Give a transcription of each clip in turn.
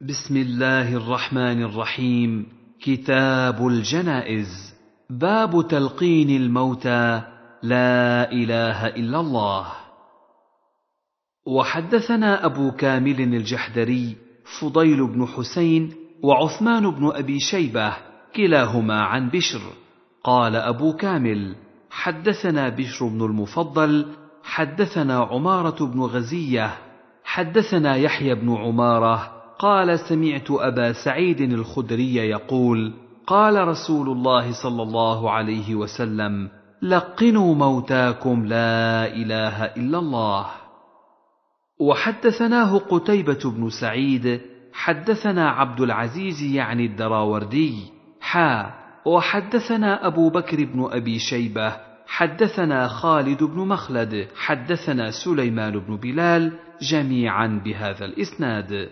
بسم الله الرحمن الرحيم كتاب الجنائز باب تلقين الموتى لا اله الا الله وحدثنا ابو كامل الجحدري فضيل بن حسين وعثمان بن ابي شيبه كلاهما عن بشر قال ابو كامل حدثنا بشر بن المفضل حدثنا عماره بن غزيه حدثنا يحيى بن عماره قال سمعت ابا سعيد الخدري يقول قال رسول الله صلى الله عليه وسلم لقنوا موتاكم لا اله الا الله وحدثناه قتيبه بن سعيد حدثنا عبد العزيز يعني الدراوردي حا وحدثنا ابو بكر بن ابي شيبه حدثنا خالد بن مخلد حدثنا سليمان بن بلال جميعا بهذا الاسناد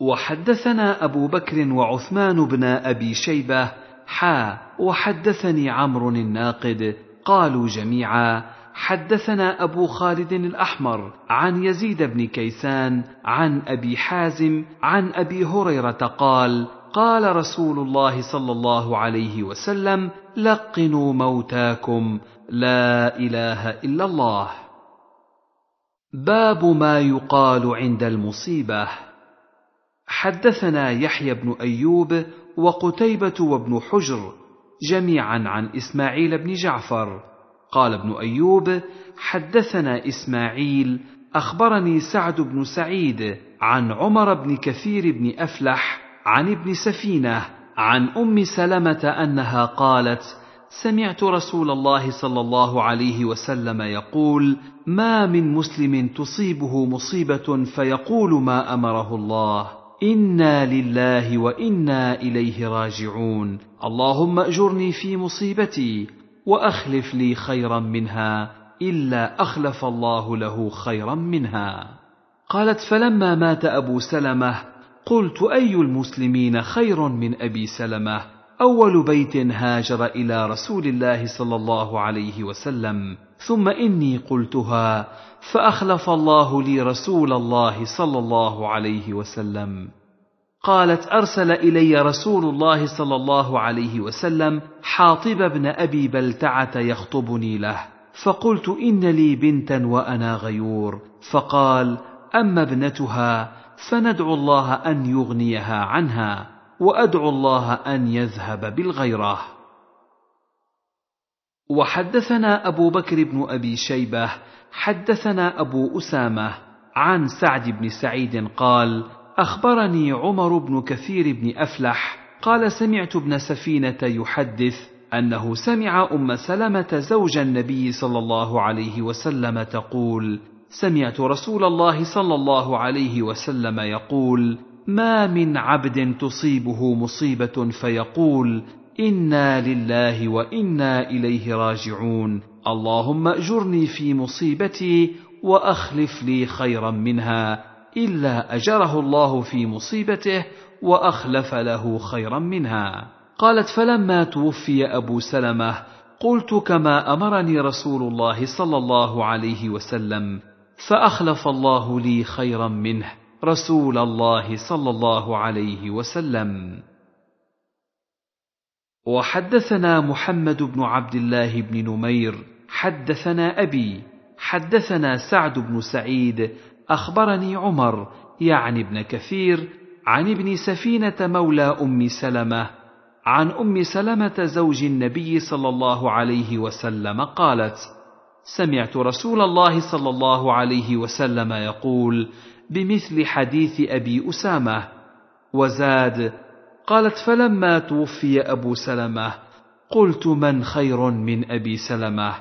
وحدثنا أبو بكر وعثمان بن أبي شيبة حا وحدثني عمرو الناقد قالوا جميعا حدثنا أبو خالد الأحمر عن يزيد بن كيسان عن أبي حازم عن أبي هريرة قال قال رسول الله صلى الله عليه وسلم لقنوا موتاكم لا إله إلا الله باب ما يقال عند المصيبة حدثنا يحيى بن ايوب وقتيبه وابن حجر جميعا عن اسماعيل بن جعفر قال ابن ايوب حدثنا اسماعيل اخبرني سعد بن سعيد عن عمر بن كثير بن افلح عن ابن سفينه عن ام سلمه انها قالت سمعت رسول الله صلى الله عليه وسلم يقول ما من مسلم تصيبه مصيبه فيقول ما امره الله انا لله وانا اليه راجعون اللهم اجرني في مصيبتي واخلف لي خيرا منها الا اخلف الله له خيرا منها قالت فلما مات ابو سلمه قلت اي المسلمين خير من ابي سلمه اول بيت هاجر الى رسول الله صلى الله عليه وسلم ثم اني قلتها فاخلف الله لي رسول الله صلى الله عليه وسلم قالت ارسل الي رسول الله صلى الله عليه وسلم حاطب بن ابي بلتعه يخطبني له فقلت ان لي بنتا وانا غيور فقال اما ابنتها فندعو الله ان يغنيها عنها وادعو الله ان يذهب بالغيره وحدثنا ابو بكر بن ابي شيبه حدثنا ابو اسامه عن سعد بن سعيد قال اخبرني عمر بن كثير بن افلح قال سمعت ابن سفينه يحدث انه سمع ام سلمه زوج النبي صلى الله عليه وسلم تقول سمعت رسول الله صلى الله عليه وسلم يقول ما من عبد تصيبه مصيبه فيقول انا لله وانا اليه راجعون اللهم اجرني في مصيبتي واخلف لي خيرا منها الا اجره الله في مصيبته واخلف له خيرا منها قالت فلما توفي ابو سلمه قلت كما امرني رسول الله صلى الله عليه وسلم فاخلف الله لي خيرا منه رسول الله صلى الله عليه وسلم وحدثنا محمد بن عبد الله بن نمير حدثنا ابي حدثنا سعد بن سعيد اخبرني عمر يعني ابن كثير عن ابن سفينه مولى ام سلمه عن ام سلمه زوج النبي صلى الله عليه وسلم قالت سمعت رسول الله صلى الله عليه وسلم يقول بمثل حديث ابي اسامه وزاد قالت فلما توفي ابو سلمه قلت من خير من ابي سلمه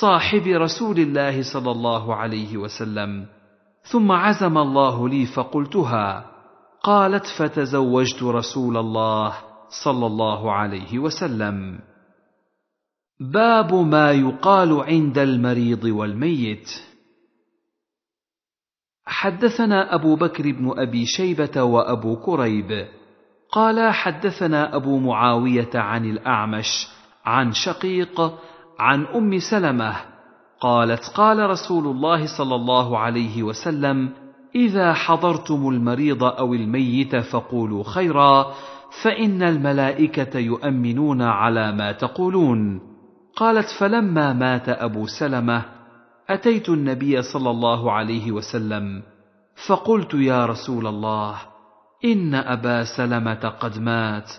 صاحب رسول الله صلى الله عليه وسلم ثم عزم الله لي فقلتها قالت فتزوجت رسول الله صلى الله عليه وسلم باب ما يقال عند المريض والميت حدثنا ابو بكر بن ابي شيبه وابو كريب قال حدثنا ابو معاويه عن الاعمش عن شقيق عن ام سلمه قالت قال رسول الله صلى الله عليه وسلم اذا حضرتم المريض او الميت فقولوا خيرا فان الملائكه يؤمنون على ما تقولون قالت فلما مات ابو سلمه اتيت النبي صلى الله عليه وسلم فقلت يا رسول الله ان ابا سلمه قد مات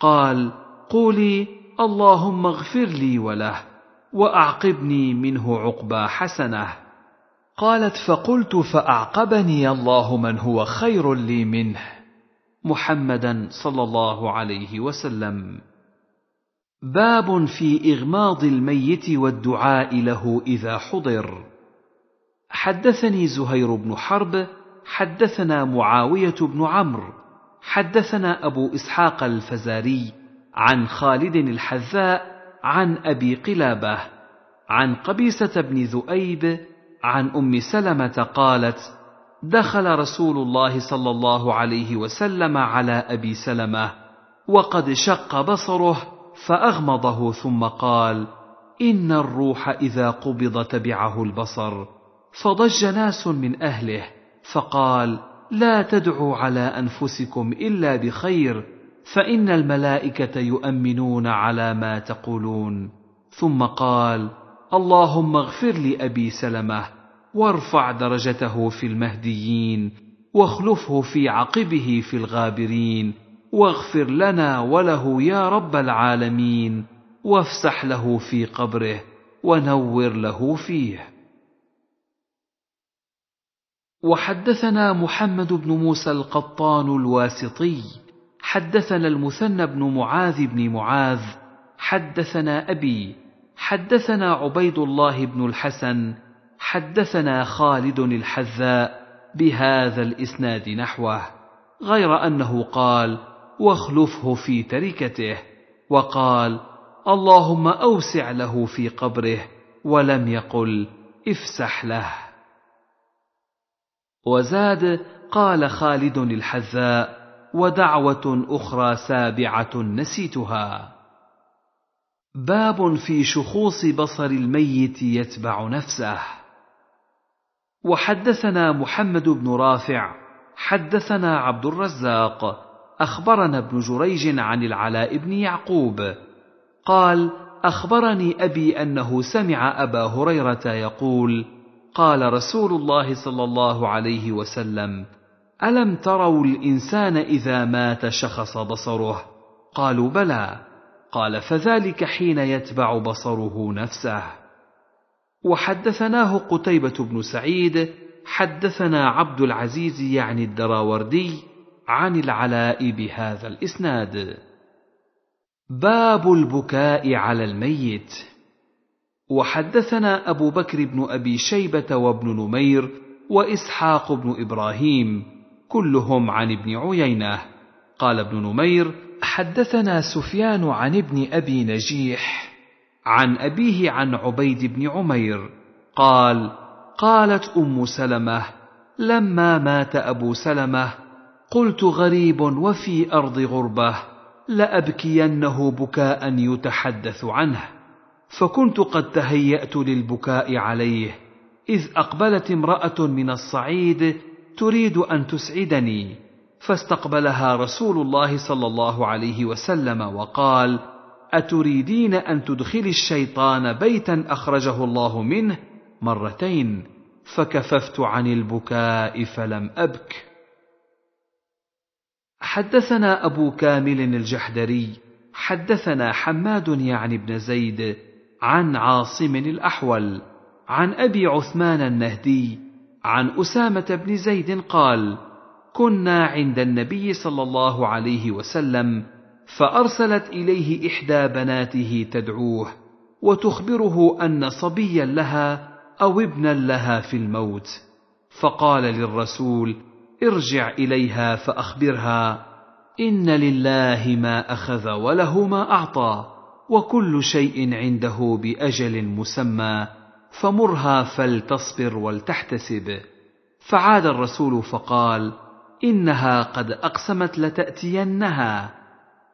قال قولي اللهم اغفر لي وله واعقبني منه عقبى حسنه قالت فقلت فاعقبني الله من هو خير لي منه محمدا صلى الله عليه وسلم باب في اغماض الميت والدعاء له اذا حضر حدثني زهير بن حرب حدثنا معاويه بن عمرو حدثنا ابو اسحاق الفزاري عن خالد الحذاء عن ابي قلابه عن قبيسه بن ذؤيب عن ام سلمه قالت دخل رسول الله صلى الله عليه وسلم على ابي سلمه وقد شق بصره فاغمضه ثم قال ان الروح اذا قبض تبعه البصر فضج ناس من اهله فقال لا تدعوا على انفسكم الا بخير فان الملائكه يؤمنون على ما تقولون ثم قال اللهم اغفر لابي سلمه وارفع درجته في المهديين واخلفه في عقبه في الغابرين واغفر لنا وله يا رب العالمين وافسح له في قبره ونور له فيه وحدثنا محمد بن موسى القطان الواسطي حدثنا المثنى بن معاذ بن معاذ حدثنا ابي حدثنا عبيد الله بن الحسن حدثنا خالد الحذاء بهذا الاسناد نحوه غير انه قال واخلفه في تركته وقال اللهم اوسع له في قبره ولم يقل افسح له وزاد قال خالد الحذاء ودعوة أخرى سابعة نسيتها باب في شخوص بصر الميت يتبع نفسه وحدثنا محمد بن رافع حدثنا عبد الرزاق اخبرنا ابن جريج عن العلاء بن يعقوب قال اخبرني ابي انه سمع ابا هريره يقول قال رسول الله صلى الله عليه وسلم الم تروا الانسان اذا مات شخص بصره قالوا بلى قال فذلك حين يتبع بصره نفسه وحدثناه قتيبه بن سعيد حدثنا عبد العزيز يعني الدراوردي عن العلاء بهذا الاسناد باب البكاء على الميت وحدثنا أبو بكر بن أبي شيبة وابن نمير وإسحاق بن إبراهيم كلهم عن ابن عيينة قال ابن نمير حدثنا سفيان عن ابن أبي نجيح عن أبيه عن عبيد بن عمير قال قالت أم سلمة لما مات أبو سلمة قلت غريب وفي أرض غربة لأبكينه بكاء يتحدث عنه فكنت قد تهيأت للبكاء عليه إذ أقبلت امرأة من الصعيد تريد أن تسعدني فاستقبلها رسول الله صلى الله عليه وسلم وقال أتريدين أن تدخلي الشيطان بيتا أخرجه الله منه مرتين فكففت عن البكاء فلم أبك حدثنا أبو كامل الجحدري حدثنا حماد يعني بن زيد عن عاصم الأحول عن أبي عثمان النهدي عن أسامة بن زيد قال: كنا عند النبي صلى الله عليه وسلم فأرسلت إليه إحدى بناته تدعوه وتخبره أن صبيا لها أو ابنا لها في الموت، فقال للرسول: ارجع إليها فأخبرها إن لله ما أخذ وله ما أعطى وكل شيء عنده باجل مسمى فمرها فلتصبر ولتحتسب فعاد الرسول فقال انها قد اقسمت لتاتينها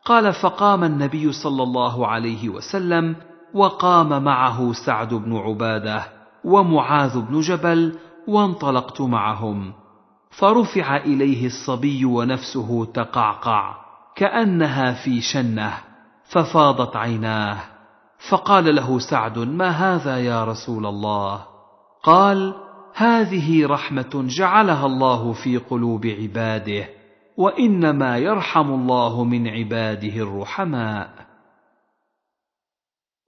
قال فقام النبي صلى الله عليه وسلم وقام معه سعد بن عباده ومعاذ بن جبل وانطلقت معهم فرفع اليه الصبي ونفسه تقعقع كانها في شنه ففاضت عيناه فقال له سعد ما هذا يا رسول الله قال هذه رحمه جعلها الله في قلوب عباده وانما يرحم الله من عباده الرحماء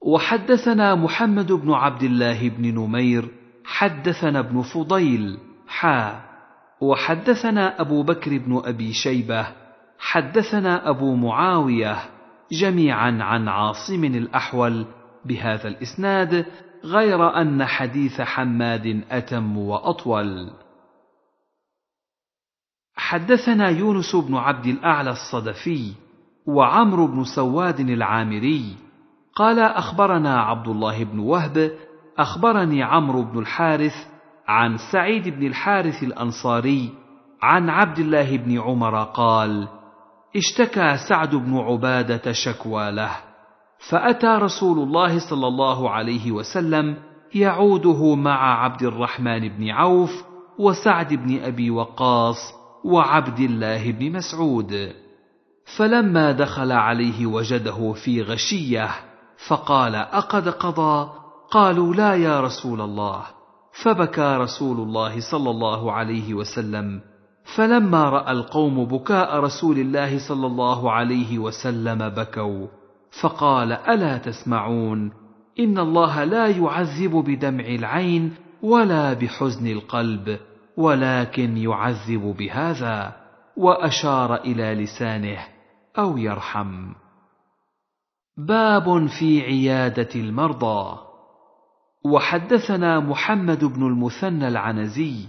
وحدثنا محمد بن عبد الله بن نمير حدثنا ابن فضيل حا وحدثنا ابو بكر بن ابي شيبه حدثنا ابو معاويه جميعا عن عاصم الأحول بهذا الإسناد غير أن حديث حماد أتم وأطول. حدثنا يونس بن عبد الأعلى الصدفي وعمرو بن سواد العامري قال أخبرنا عبد الله بن وهب أخبرني عمرو بن الحارث عن سعيد بن الحارث الأنصاري عن عبد الله بن عمر قال: اشتكى سعد بن عباده شكوى له فاتى رسول الله صلى الله عليه وسلم يعوده مع عبد الرحمن بن عوف وسعد بن ابي وقاص وعبد الله بن مسعود فلما دخل عليه وجده في غشيه فقال اقد قضى قالوا لا يا رسول الله فبكى رسول الله صلى الله عليه وسلم فلما راى القوم بكاء رسول الله صلى الله عليه وسلم بكوا فقال الا تسمعون ان الله لا يعذب بدمع العين ولا بحزن القلب ولكن يعذب بهذا واشار الى لسانه او يرحم باب في عياده المرضى وحدثنا محمد بن المثنى العنزي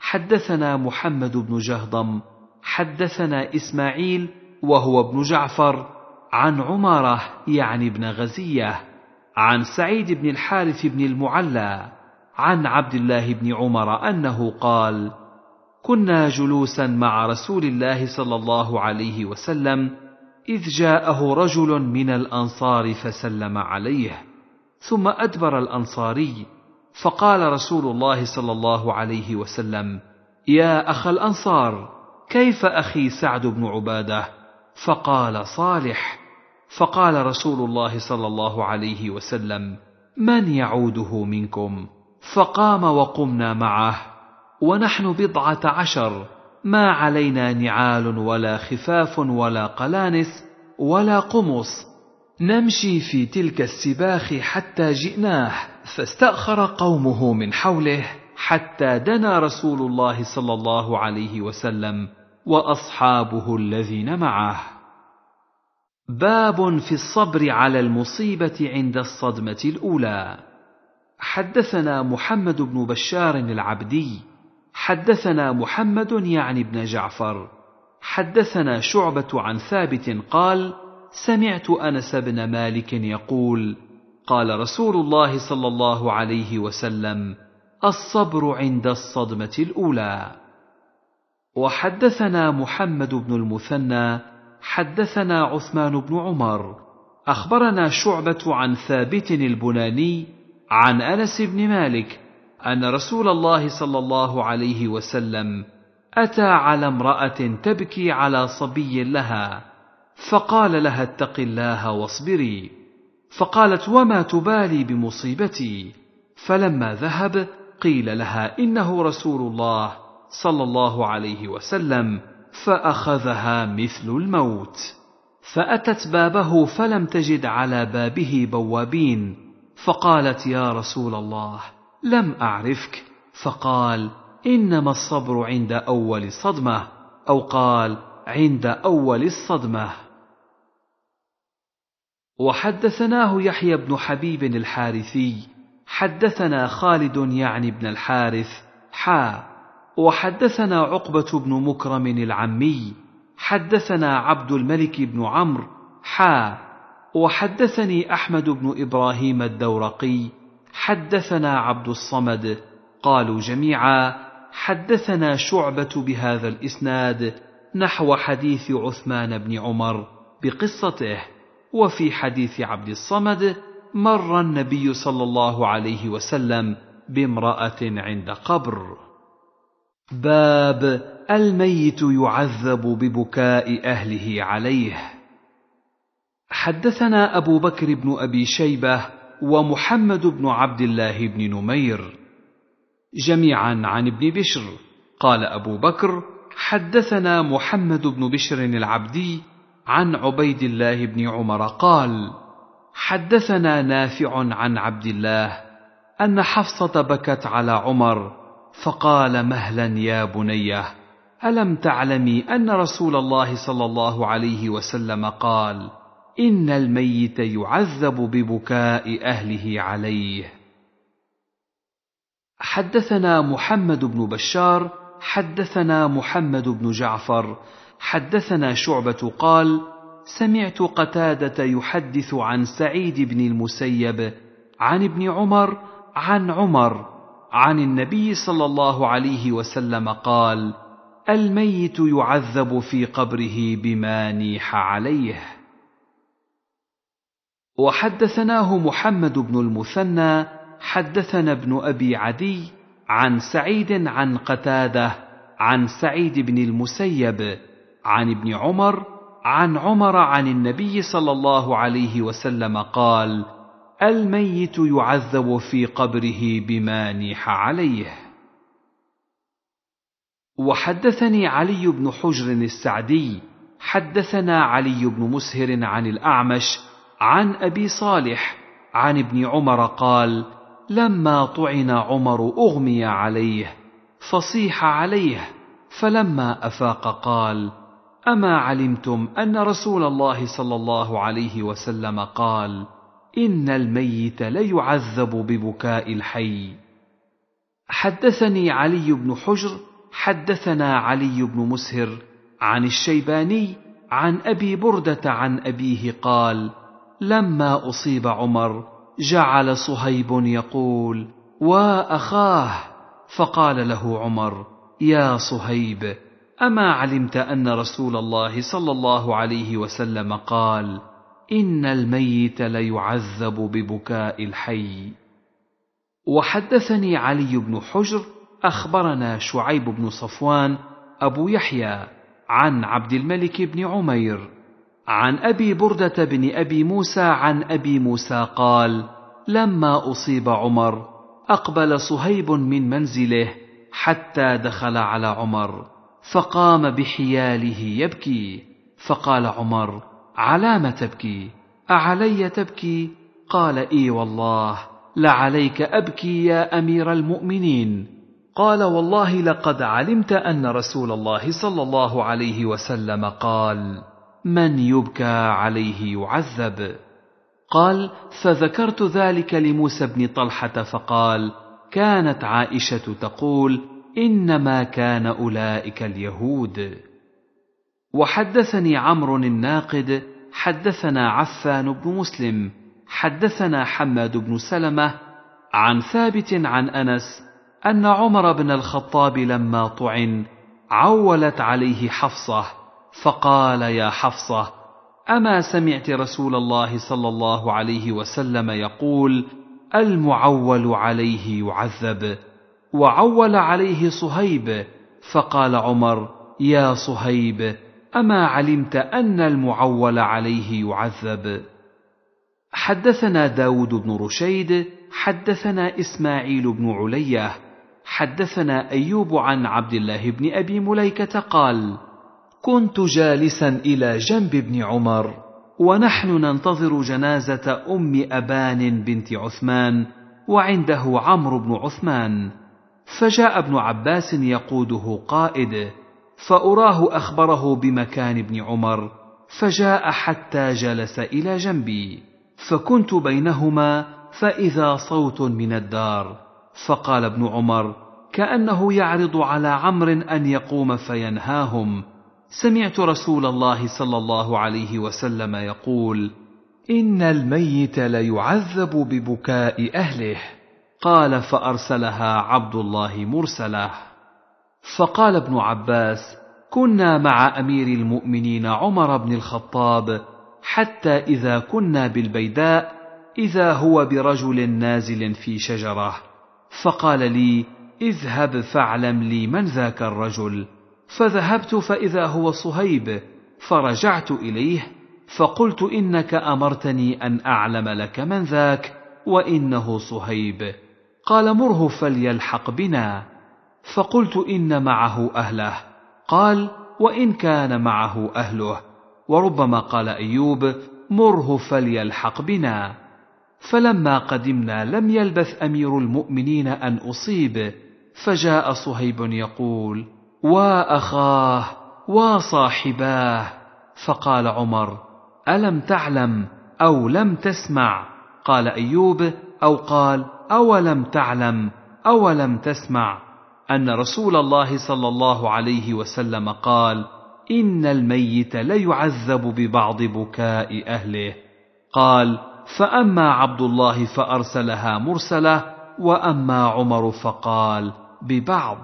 حدثنا محمد بن جهضم حدثنا اسماعيل وهو ابن جعفر عن عماره يعني ابن غزيه عن سعيد بن الحارث بن المعلى عن عبد الله بن عمر انه قال كنا جلوسا مع رسول الله صلى الله عليه وسلم اذ جاءه رجل من الانصار فسلم عليه ثم ادبر الانصاري فقال رسول الله صلى الله عليه وسلم يا اخا الانصار كيف اخي سعد بن عباده فقال صالح فقال رسول الله صلى الله عليه وسلم من يعوده منكم فقام وقمنا معه ونحن بضعه عشر ما علينا نعال ولا خفاف ولا قلانس ولا قمص نمشي في تلك السباخ حتى جئناه فاستأخر قومه من حوله حتى دنا رسول الله صلى الله عليه وسلم واصحابه الذين معه باب في الصبر على المصيبه عند الصدمه الاولى حدثنا محمد بن بشار العبدي حدثنا محمد يعني بن جعفر حدثنا شعبه عن ثابت قال سمعت انس بن مالك يقول قال رسول الله صلى الله عليه وسلم الصبر عند الصدمه الاولى وحدثنا محمد بن المثنى حدثنا عثمان بن عمر اخبرنا شعبه عن ثابت البناني عن انس بن مالك ان رسول الله صلى الله عليه وسلم اتى على امراه تبكي على صبي لها فقال لها اتق الله واصبري فقالت وما تبالي بمصيبتي فلما ذهب قيل لها انه رسول الله صلى الله عليه وسلم فاخذها مثل الموت فاتت بابه فلم تجد على بابه بوابين فقالت يا رسول الله لم اعرفك فقال انما الصبر عند اول صدمه او قال عند اول الصدمه وحدثناه يحيى بن حبيب الحارثي حدثنا خالد يعني بن الحارث حا وحدثنا عقبة بن مكرم العمي حدثنا عبد الملك بن عمرو حا وحدثني أحمد بن إبراهيم الدورقي حدثنا عبد الصمد قالوا جميعا حدثنا شعبة بهذا الإسناد نحو حديث عثمان بن عمر بقصته وفي حديث عبد الصمد مر النبي صلى الله عليه وسلم بامراه عند قبر باب الميت يعذب ببكاء اهله عليه حدثنا ابو بكر بن ابي شيبه ومحمد بن عبد الله بن نمير جميعا عن ابن بشر قال ابو بكر حدثنا محمد بن بشر العبدي عن عبيد الله بن عمر قال حدثنا نافع عن عبد الله ان حفصه بكت على عمر فقال مهلا يا بنيه الم تعلمي ان رسول الله صلى الله عليه وسلم قال ان الميت يعذب ببكاء اهله عليه حدثنا محمد بن بشار حدثنا محمد بن جعفر حدثنا شعبة قال: سمعت قتادة يحدث عن سعيد بن المسيب، عن ابن عمر، عن عمر، عن النبي صلى الله عليه وسلم قال: الميت يعذب في قبره بما نيح عليه. وحدثناه محمد بن المثنى، حدثنا ابن أبي عدي، عن سعيد عن قتاده، عن سعيد بن المسيب، عن ابن عمر عن عمر عن النبي صلى الله عليه وسلم قال الميت يعذب في قبره بما نيح عليه وحدثني علي بن حجر السعدي حدثنا علي بن مسهر عن الاعمش عن ابي صالح عن ابن عمر قال لما طعن عمر اغمي عليه فصيح عليه فلما افاق قال اما علمتم ان رسول الله صلى الله عليه وسلم قال ان الميت ليعذب ببكاء الحي حدثني علي بن حجر حدثنا علي بن مسهر عن الشيباني عن ابي برده عن ابيه قال لما اصيب عمر جعل صهيب يقول واخاه فقال له عمر يا صهيب اما علمت ان رسول الله صلى الله عليه وسلم قال ان الميت ليعذب ببكاء الحي وحدثني علي بن حجر اخبرنا شعيب بن صفوان ابو يحيى عن عبد الملك بن عمير عن ابي برده بن ابي موسى عن ابي موسى قال لما اصيب عمر اقبل صهيب من منزله حتى دخل على عمر فقام بحياله يبكي فقال عمر على ما تبكي اعلي تبكي قال اي والله لعليك ابكي يا امير المؤمنين قال والله لقد علمت ان رسول الله صلى الله عليه وسلم قال من يبكى عليه يعذب قال فذكرت ذلك لموسى بن طلحه فقال كانت عائشه تقول انما كان اولئك اليهود وحدثني عمرو الناقد حدثنا عفان بن مسلم حدثنا حماد بن سلمه عن ثابت عن انس ان عمر بن الخطاب لما طعن عولت عليه حفصه فقال يا حفصه اما سمعت رسول الله صلى الله عليه وسلم يقول المعول عليه يعذب وعول عليه صهيب فقال عمر يا صهيب اما علمت ان المعول عليه يعذب حدثنا داود بن رشيد حدثنا اسماعيل بن عليه حدثنا ايوب عن عبد الله بن ابي مليكه قال كنت جالسا الى جنب ابن عمر ونحن ننتظر جنازه ام ابان بنت عثمان وعنده عمرو بن عثمان فجاء ابن عباس يقوده قائد فاراه اخبره بمكان ابن عمر فجاء حتى جلس الى جنبي فكنت بينهما فاذا صوت من الدار فقال ابن عمر كانه يعرض على عمرو ان يقوم فينهاهم سمعت رسول الله صلى الله عليه وسلم يقول ان الميت ليعذب ببكاء اهله قال فارسلها عبد الله مرسله فقال ابن عباس كنا مع امير المؤمنين عمر بن الخطاب حتى اذا كنا بالبيداء اذا هو برجل نازل في شجره فقال لي اذهب فاعلم لي من ذاك الرجل فذهبت فاذا هو صهيب فرجعت اليه فقلت انك امرتني ان اعلم لك من ذاك وانه صهيب قال مره فليلحق بنا فقلت ان معه اهله قال وان كان معه اهله وربما قال ايوب مره فليلحق بنا فلما قدمنا لم يلبث امير المؤمنين ان اصيب فجاء صهيب يقول واخاه وصاحباه فقال عمر الم تعلم او لم تسمع قال ايوب او قال اولم تعلم اولم تسمع ان رسول الله صلى الله عليه وسلم قال ان الميت ليعذب ببعض بكاء اهله قال فاما عبد الله فارسلها مرسله واما عمر فقال ببعض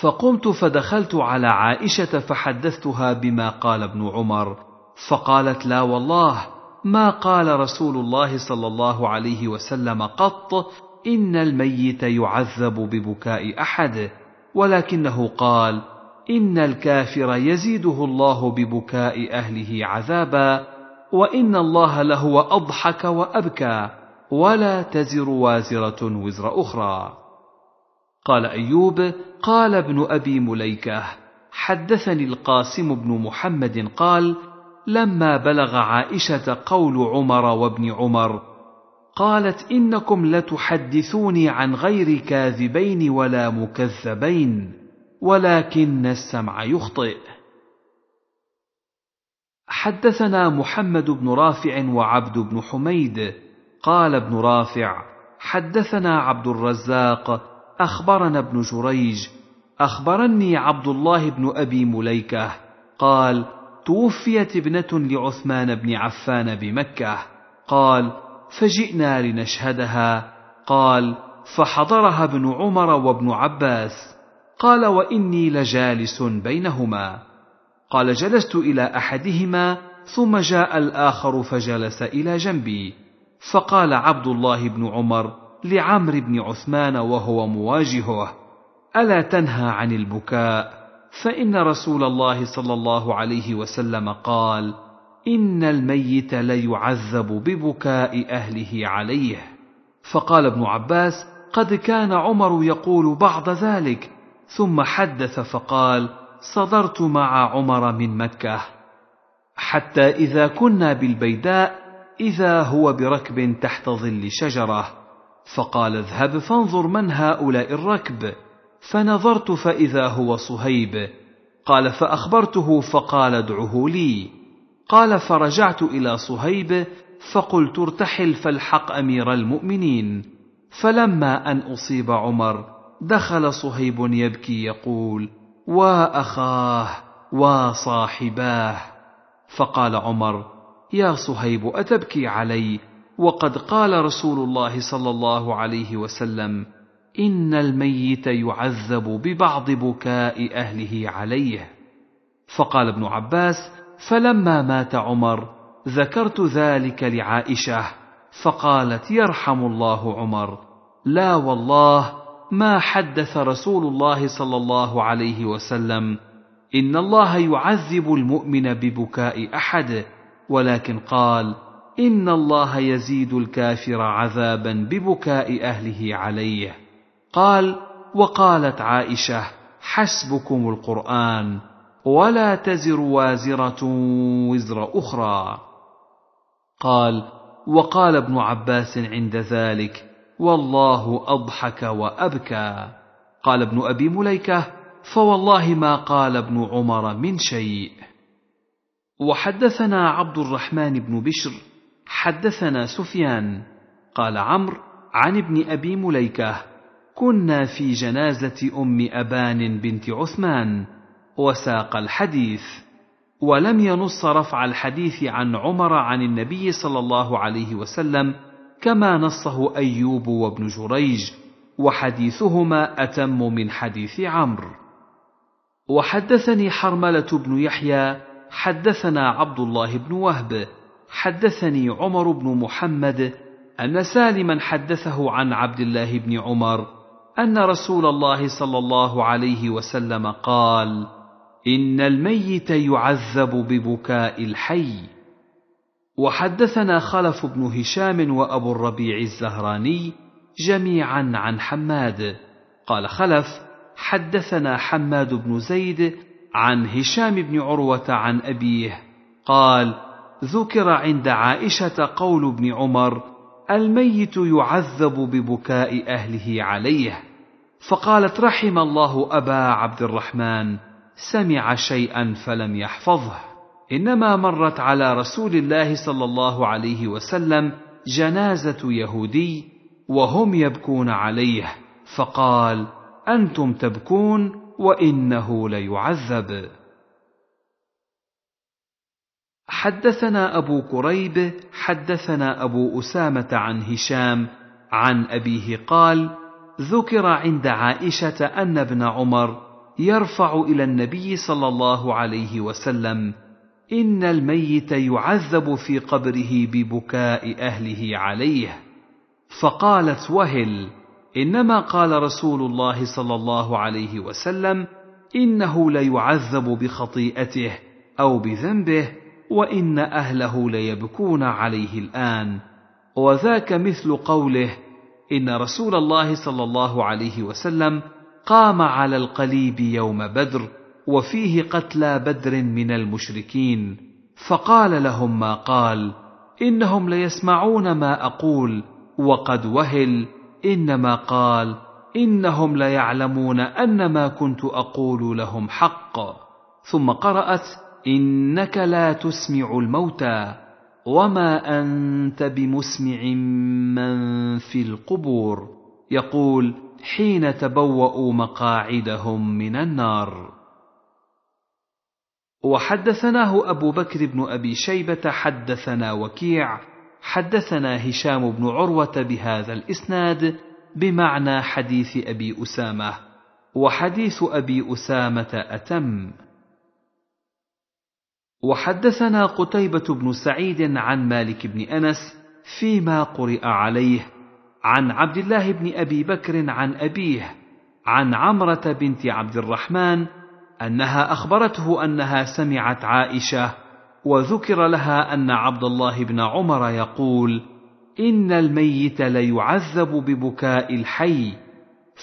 فقمت فدخلت على عائشه فحدثتها بما قال ابن عمر فقالت لا والله ما قال رسول الله صلى الله عليه وسلم قط ان الميت يعذب ببكاء احد ولكنه قال ان الكافر يزيده الله ببكاء اهله عذابا وان الله لهو اضحك وابكى ولا تزر وازره وزر اخرى قال ايوب قال ابن ابي مليكه حدثني القاسم بن محمد قال لما بلغ عائشه قول عمر وابن عمر قالت انكم لتحدثوني عن غير كاذبين ولا مكذبين ولكن السمع يخطئ حدثنا محمد بن رافع وعبد بن حميد قال ابن رافع حدثنا عبد الرزاق اخبرنا ابن جريج اخبرني عبد الله بن ابي مليكه قال توفيت ابنة لعثمان بن عفان بمكة قال فجئنا لنشهدها قال فحضرها ابن عمر وابن عباس قال واني لجالس بينهما قال جلست الى احدهما ثم جاء الاخر فجلس الى جنبي فقال عبد الله بن عمر لعمرو بن عثمان وهو مواجهه الا تنهى عن البكاء فان رسول الله صلى الله عليه وسلم قال ان الميت ليعذب ببكاء اهله عليه فقال ابن عباس قد كان عمر يقول بعض ذلك ثم حدث فقال صدرت مع عمر من مكه حتى اذا كنا بالبيداء اذا هو بركب تحت ظل شجره فقال اذهب فانظر من هؤلاء الركب فنظرت فاذا هو صهيب قال فاخبرته فقال ادعه لي قال فرجعت الى صهيب فقلت ارتحل فالحق امير المؤمنين فلما ان اصيب عمر دخل صهيب يبكي يقول واخاه وصاحباه فقال عمر يا صهيب اتبكي علي وقد قال رسول الله صلى الله عليه وسلم ان الميت يعذب ببعض بكاء اهله عليه فقال ابن عباس فلما مات عمر ذكرت ذلك لعائشه فقالت يرحم الله عمر لا والله ما حدث رسول الله صلى الله عليه وسلم ان الله يعذب المؤمن ببكاء احد ولكن قال ان الله يزيد الكافر عذابا ببكاء اهله عليه قال وقالت عائشه حسبكم القران ولا تزر وازره وزر اخرى قال وقال ابن عباس عند ذلك والله اضحك وابكى قال ابن ابي مليكه فوالله ما قال ابن عمر من شيء وحدثنا عبد الرحمن بن بشر حدثنا سفيان قال عمرو عن ابن ابي مليكه كنا في جنازه ام ابان بنت عثمان وساق الحديث ولم ينص رفع الحديث عن عمر عن النبي صلى الله عليه وسلم كما نصه ايوب وابن جريج وحديثهما اتم من حديث عمرو وحدثني حرمله بن يحيى حدثنا عبد الله بن وهب حدثني عمر بن محمد ان سالما حدثه عن عبد الله بن عمر ان رسول الله صلى الله عليه وسلم قال ان الميت يعذب ببكاء الحي وحدثنا خلف بن هشام وابو الربيع الزهراني جميعا عن حماد قال خلف حدثنا حماد بن زيد عن هشام بن عروه عن ابيه قال ذكر عند عائشه قول ابن عمر الميت يعذب ببكاء اهله عليه فقالت رحم الله ابا عبد الرحمن سمع شيئا فلم يحفظه انما مرت على رسول الله صلى الله عليه وسلم جنازه يهودي وهم يبكون عليه فقال انتم تبكون وانه ليعذب حدثنا ابو كريب حدثنا ابو اسامه عن هشام عن ابيه قال ذكر عند عائشه ان ابن عمر يرفع الى النبي صلى الله عليه وسلم ان الميت يعذب في قبره ببكاء اهله عليه فقالت وهل انما قال رسول الله صلى الله عليه وسلم انه ليعذب بخطيئته او بذنبه وان اهله ليبكون عليه الان وذاك مثل قوله ان رسول الله صلى الله عليه وسلم قام على القليب يوم بدر وفيه قتلى بدر من المشركين فقال لهم ما قال انهم ليسمعون ما اقول وقد وهل انما قال انهم ليعلمون ان ما كنت اقول لهم حق ثم قرات انك لا تسمع الموتى وما انت بمسمع من في القبور يقول حين تبوأوا مقاعدهم من النار وحدثناه ابو بكر بن ابي شيبه حدثنا وكيع حدثنا هشام بن عروه بهذا الاسناد بمعنى حديث ابي اسامه وحديث ابي اسامه اتم وحدثنا قتيبة بن سعيد عن مالك بن أنس فيما قرئ عليه عن عبد الله بن أبي بكر عن أبيه عن عمرة بنت عبد الرحمن أنها أخبرته أنها سمعت عائشة وذكر لها أن عبد الله بن عمر يقول: إن الميت ليعذب ببكاء الحي،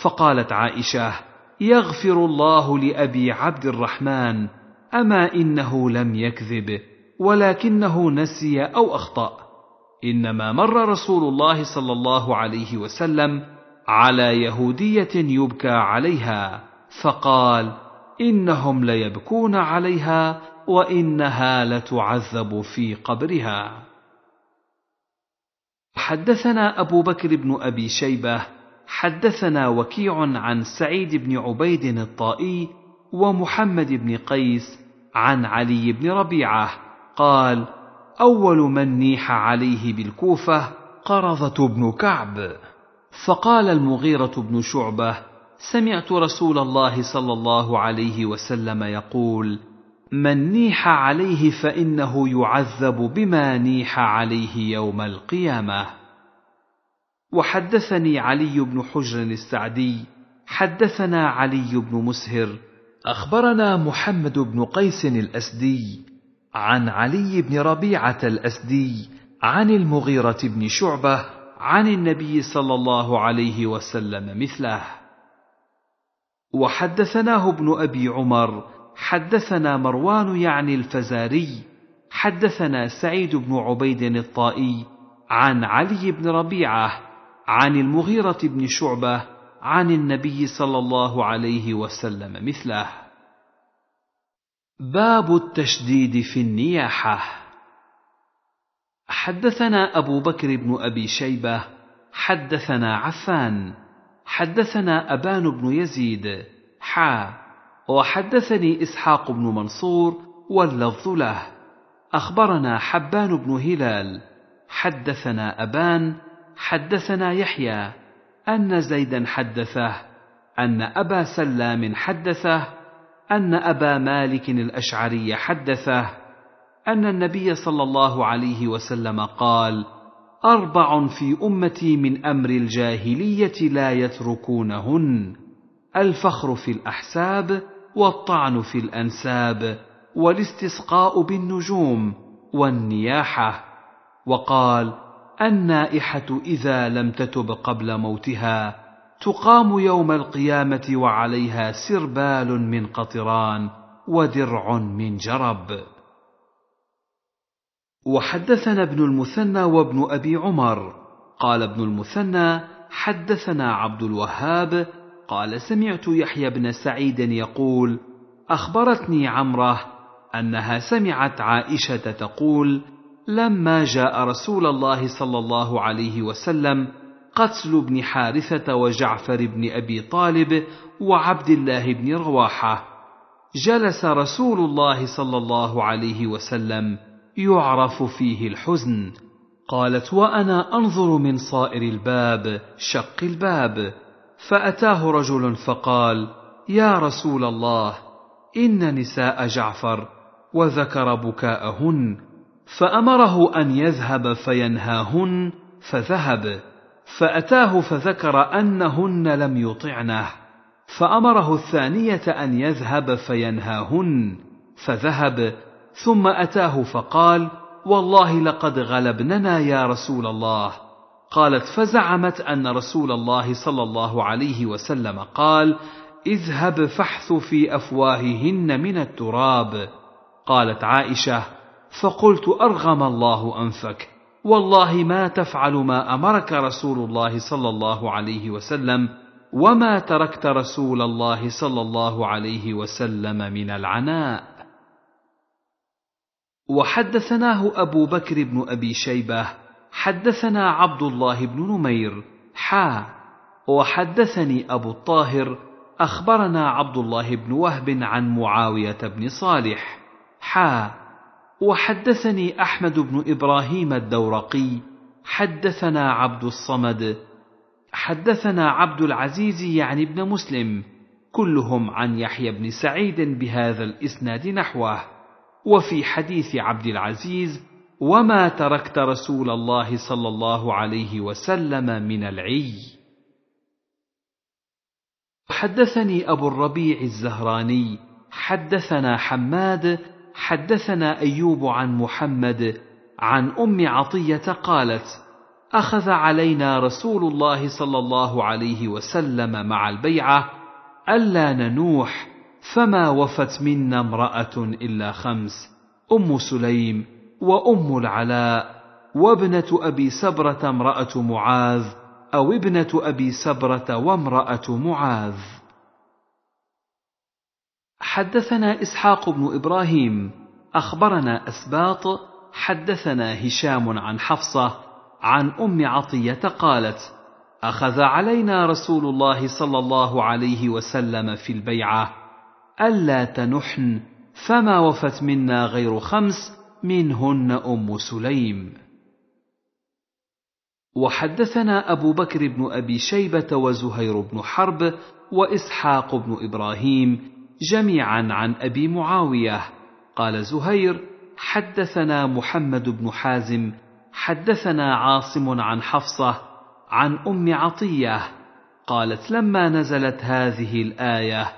فقالت عائشة: يغفر الله لأبي عبد الرحمن اما انه لم يكذب ولكنه نسي او اخطا انما مر رسول الله صلى الله عليه وسلم على يهوديه يبكى عليها فقال انهم ليبكون عليها وانها لتعذب في قبرها حدثنا ابو بكر بن ابي شيبه حدثنا وكيع عن سعيد بن عبيد الطائي ومحمد بن قيس عن علي بن ربيعه قال اول من نيح عليه بالكوفه قرظه بن كعب فقال المغيره بن شعبه سمعت رسول الله صلى الله عليه وسلم يقول من نيح عليه فانه يعذب بما نيح عليه يوم القيامه وحدثني علي بن حجر السعدي حدثنا علي بن مسهر أخبرنا محمد بن قيس الأسدي عن علي بن ربيعة الأسدي عن المغيرة بن شعبة عن النبي صلى الله عليه وسلم مثله وحدثناه ابن أبي عمر حدثنا مروان يعني الفزاري حدثنا سعيد بن عبيد الطائي عن علي بن ربيعه عن المغيرة بن شعبة عن النبي صلى الله عليه وسلم مثله باب التشديد في النياحه حدثنا ابو بكر بن ابي شيبه حدثنا عفان حدثنا ابان بن يزيد حا وحدثني اسحاق بن منصور واللفظ له اخبرنا حبان بن هلال حدثنا ابان حدثنا يحيى أن زيدا حدثه أن أبا سلام حدثه أن أبا مالك الأشعري حدثه أن النبي صلى الله عليه وسلم قال: أربع في أمتي من أمر الجاهلية لا يتركونهن: الفخر في الأحساب، والطعن في الأنساب، والاستسقاء بالنجوم، والنياحة. وقال: النائحة إذا لم تتب قبل موتها تقام يوم القيامة وعليها سربال من قطران ودرع من جرب. وحدثنا ابن المثنى وابن أبي عمر قال ابن المثنى حدثنا عبد الوهاب قال سمعت يحيى بن سعيد يقول أخبرتني عمره أنها سمعت عائشة تقول: لما جاء رسول الله صلى الله عليه وسلم قتل ابن حارثة وجعفر بن أبي طالب وعبد الله بن رواحة جلس رسول الله صلى الله عليه وسلم يعرف فيه الحزن قالت وأنا أنظر من صائر الباب شق الباب فأتاه رجل فقال يا رسول الله إن نساء جعفر وذكر بكاءهن فامره ان يذهب فينهاهن فذهب فاتاه فذكر انهن لم يطعنه فامره الثانيه ان يذهب فينهاهن فذهب ثم اتاه فقال والله لقد غلبننا يا رسول الله قالت فزعمت ان رسول الله صلى الله عليه وسلم قال اذهب فاحث في افواههن من التراب قالت عائشه فقلت ارغم الله انفك والله ما تفعل ما امرك رسول الله صلى الله عليه وسلم وما تركت رسول الله صلى الله عليه وسلم من العناء وحدثناه ابو بكر بن ابي شيبه حدثنا عبد الله بن نمير حا وحدثني ابو الطاهر اخبرنا عبد الله بن وهب عن معاويه بن صالح حا وحدثني احمد بن ابراهيم الدورقي حدثنا عبد الصمد حدثنا عبد العزيز يعني ابن مسلم كلهم عن يحيى بن سعيد بهذا الاسناد نحوه وفي حديث عبد العزيز وما تركت رسول الله صلى الله عليه وسلم من العي حدثني ابو الربيع الزهراني حدثنا حماد حدثنا ايوب عن محمد عن ام عطيه قالت اخذ علينا رسول الله صلى الله عليه وسلم مع البيعه الا ننوح فما وفت منا امراه الا خمس ام سليم وام العلاء وابنه ابي سبره امراه معاذ او ابنه ابي سبره وامراه معاذ حدثنا اسحاق بن ابراهيم اخبرنا اسباط حدثنا هشام عن حفصه عن ام عطيه قالت اخذ علينا رسول الله صلى الله عليه وسلم في البيعه الا تنحن فما وفت منا غير خمس منهن ام سليم وحدثنا ابو بكر بن ابي شيبه وزهير بن حرب واسحاق بن ابراهيم جميعا عن ابي معاويه قال زهير حدثنا محمد بن حازم حدثنا عاصم عن حفصه عن ام عطيه قالت لما نزلت هذه الايه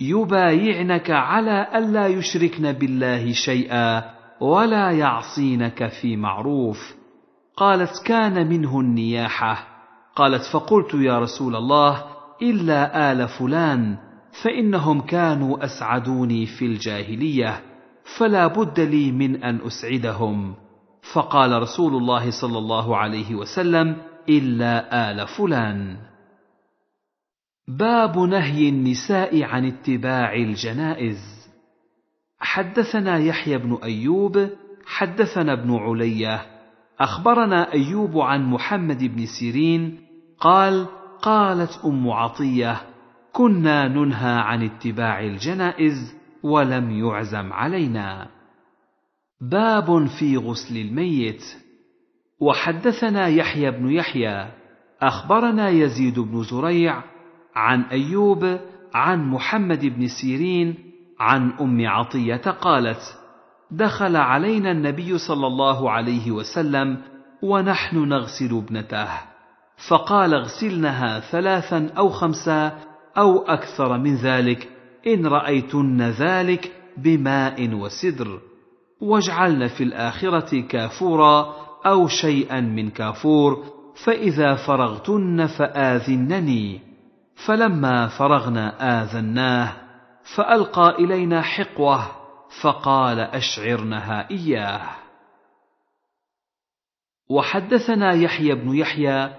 يبايعنك على الا يشركن بالله شيئا ولا يعصينك في معروف قالت كان منه النياحه قالت فقلت يا رسول الله الا ال فلان فانهم كانوا اسعدوني في الجاهليه فلا بد لي من ان اسعدهم فقال رسول الله صلى الله عليه وسلم الا ال فلان باب نهي النساء عن اتباع الجنائز حدثنا يحيى بن ايوب حدثنا ابن عليه اخبرنا ايوب عن محمد بن سيرين قال قالت ام عطيه كنا ننهى عن اتباع الجنائز ولم يعزم علينا باب في غسل الميت وحدثنا يحيى بن يحيى اخبرنا يزيد بن زريع عن ايوب عن محمد بن سيرين عن ام عطيه قالت دخل علينا النبي صلى الله عليه وسلم ونحن نغسل ابنته فقال اغسلنها ثلاثا او خمسا أو أكثر من ذلك إن رأيتن ذلك بماء وسدر واجعلن في الآخرة كافورا أو شيئا من كافور فإذا فرغتن فآذنني فلما فرغنا آذناه فألقى إلينا حقوة فقال أشعرنها إياه وحدثنا يحيى بن يحيى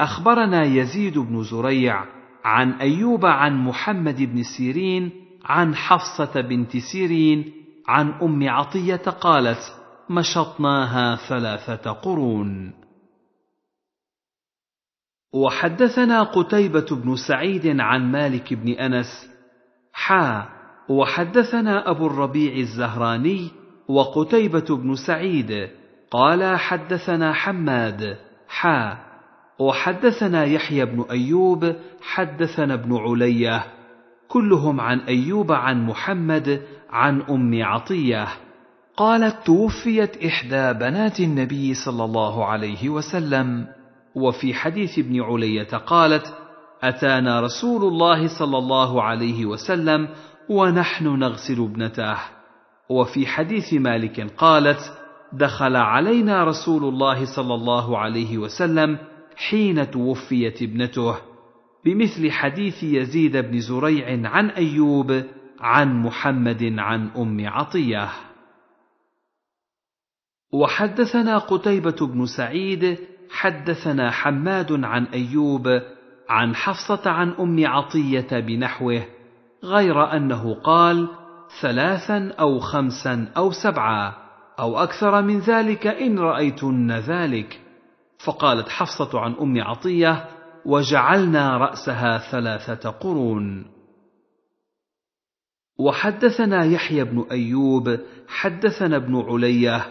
أخبرنا يزيد بن زريع عن أيوب عن محمد بن سيرين عن حفصة بنت سيرين عن أم عطية قالت: مشطناها ثلاثة قرون. وحدثنا قتيبة بن سعيد عن مالك بن أنس حا وحدثنا أبو الربيع الزهراني وقتيبة بن سعيد قال حدثنا حماد حا وحدثنا يحيى بن ايوب حدثنا ابن عليه كلهم عن ايوب عن محمد عن ام عطيه قالت توفيت احدى بنات النبي صلى الله عليه وسلم وفي حديث ابن عليه قالت اتانا رسول الله صلى الله عليه وسلم ونحن نغسل ابنته وفي حديث مالك قالت دخل علينا رسول الله صلى الله عليه وسلم حين توفيت ابنته بمثل حديث يزيد بن زريع عن ايوب عن محمد عن ام عطيه وحدثنا قتيبه بن سعيد حدثنا حماد عن ايوب عن حفصه عن ام عطيه بنحوه غير انه قال ثلاثا او خمسا او سبعا او اكثر من ذلك ان رايتن ذلك فقالت حفصة عن أم عطية: وجعلنا رأسها ثلاثة قرون. وحدثنا يحيى بن أيوب، حدثنا ابن علية،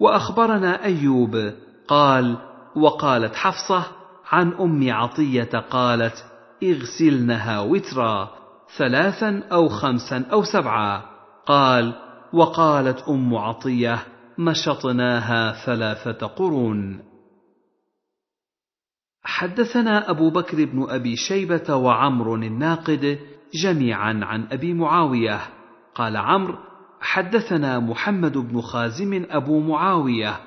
وأخبرنا أيوب، قال: وقالت حفصة عن أم عطية قالت: اغسلنها وترا، ثلاثا أو خمسا أو سبعا، قال: وقالت أم عطية: مشطناها ثلاثة قرون. حدثنا أبو بكر بن أبي شيبة وعمر الناقد جميعا عن أبي معاوية قال عمرو حدثنا محمد بن خازم أبو معاوية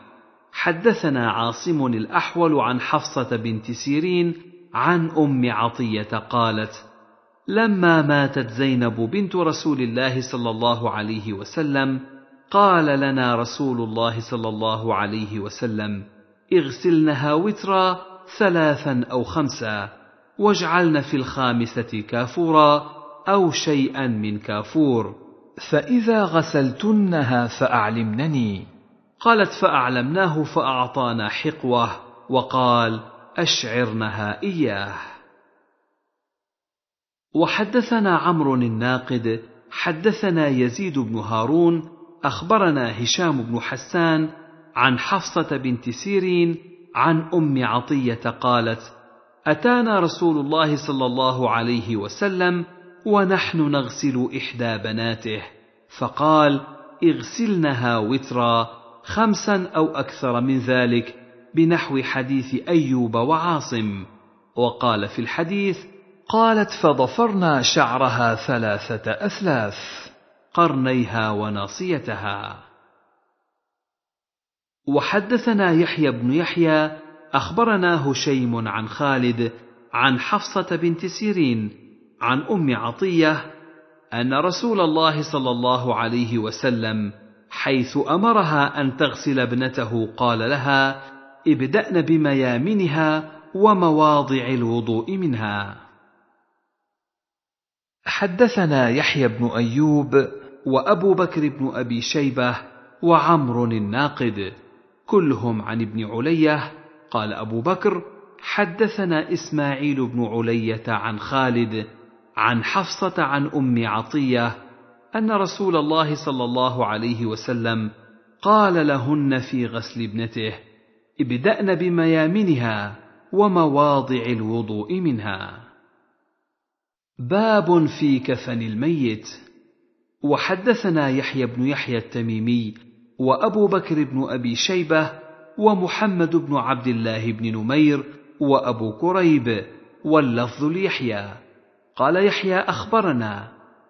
حدثنا عاصم الأحول عن حفصة بنت سيرين عن أم عطية قالت لما ماتت زينب بنت رسول الله صلى الله عليه وسلم قال لنا رسول الله صلى الله عليه وسلم اغسلنها وترا ثلاثا أو خمسا واجعلن في الخامسة كافورا أو شيئا من كافور فإذا غسلتنها فأعلمنني قالت فأعلمناه فأعطانا حقوة وقال أشعرنها إياه وحدثنا عمرو الناقد حدثنا يزيد بن هارون أخبرنا هشام بن حسان عن حفصة بنت سيرين عن ام عطيه قالت اتانا رسول الله صلى الله عليه وسلم ونحن نغسل احدى بناته فقال اغسلنها وترا خمسا او اكثر من ذلك بنحو حديث ايوب وعاصم وقال في الحديث قالت فضفرنا شعرها ثلاثه اثلاث قرنيها وناصيتها وحدثنا يحيى بن يحيى اخبرنا هشيم عن خالد عن حفصه بنت سيرين عن ام عطيه ان رسول الله صلى الله عليه وسلم حيث امرها ان تغسل ابنته قال لها ابدأن بميامنها ومواضع الوضوء منها حدثنا يحيى بن ايوب وابو بكر بن ابي شيبه وعمر الناقد كلهم عن ابن عليه قال ابو بكر حدثنا اسماعيل بن عليه عن خالد عن حفصه عن ام عطيه ان رسول الله صلى الله عليه وسلم قال لهن في غسل ابنته ابدأن بميامنها ومواضع الوضوء منها. باب في كفن الميت وحدثنا يحيى بن يحيى التميمي وابو بكر بن ابي شيبه ومحمد بن عبد الله بن نمير وابو كريب واللفظ ليحيى قال يحيى اخبرنا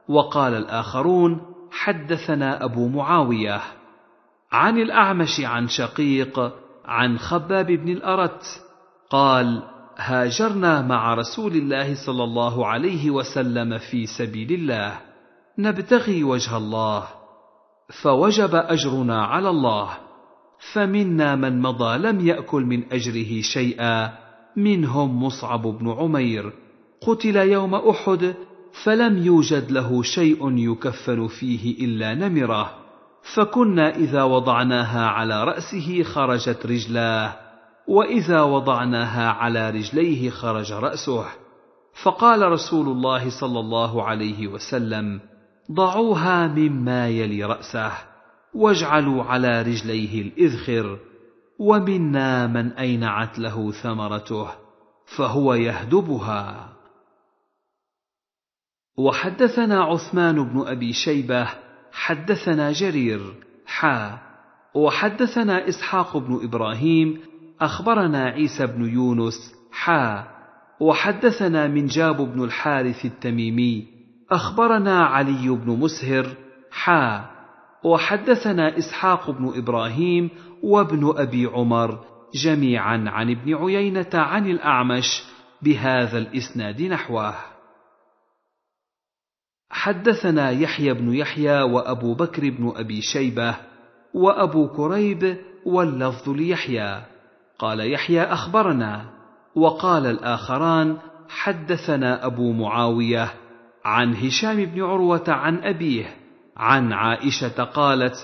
وقال الاخرون حدثنا ابو معاويه عن الاعمش عن شقيق عن خباب بن الارت قال هاجرنا مع رسول الله صلى الله عليه وسلم في سبيل الله نبتغي وجه الله فوجب اجرنا على الله فمنا من مضى لم ياكل من اجره شيئا منهم مصعب بن عمير قتل يوم احد فلم يوجد له شيء يكفن فيه الا نمره فكنا اذا وضعناها على راسه خرجت رجلاه واذا وضعناها على رجليه خرج راسه فقال رسول الله صلى الله عليه وسلم ضعوها مما يلي رأسه واجعلوا على رجليه الإذخر ومنا من أينعت له ثمرته فهو يهدبها وحدثنا عثمان بن أبي شيبة حدثنا جرير حا وحدثنا إسحاق بن إبراهيم أخبرنا عيسى بن يونس حا وحدثنا منجاب بن الحارث التميمي أخبرنا علي بن مسهر حا وحدثنا إسحاق بن إبراهيم وابن أبي عمر جميعا عن ابن عيينة عن الأعمش بهذا الإسناد نحوه حدثنا يحيى بن يحيى وأبو بكر بن أبي شيبة وأبو كريب واللفظ ليحيى قال يحيى أخبرنا وقال الآخران حدثنا أبو معاوية عن هشام بن عروه عن ابيه عن عائشه قالت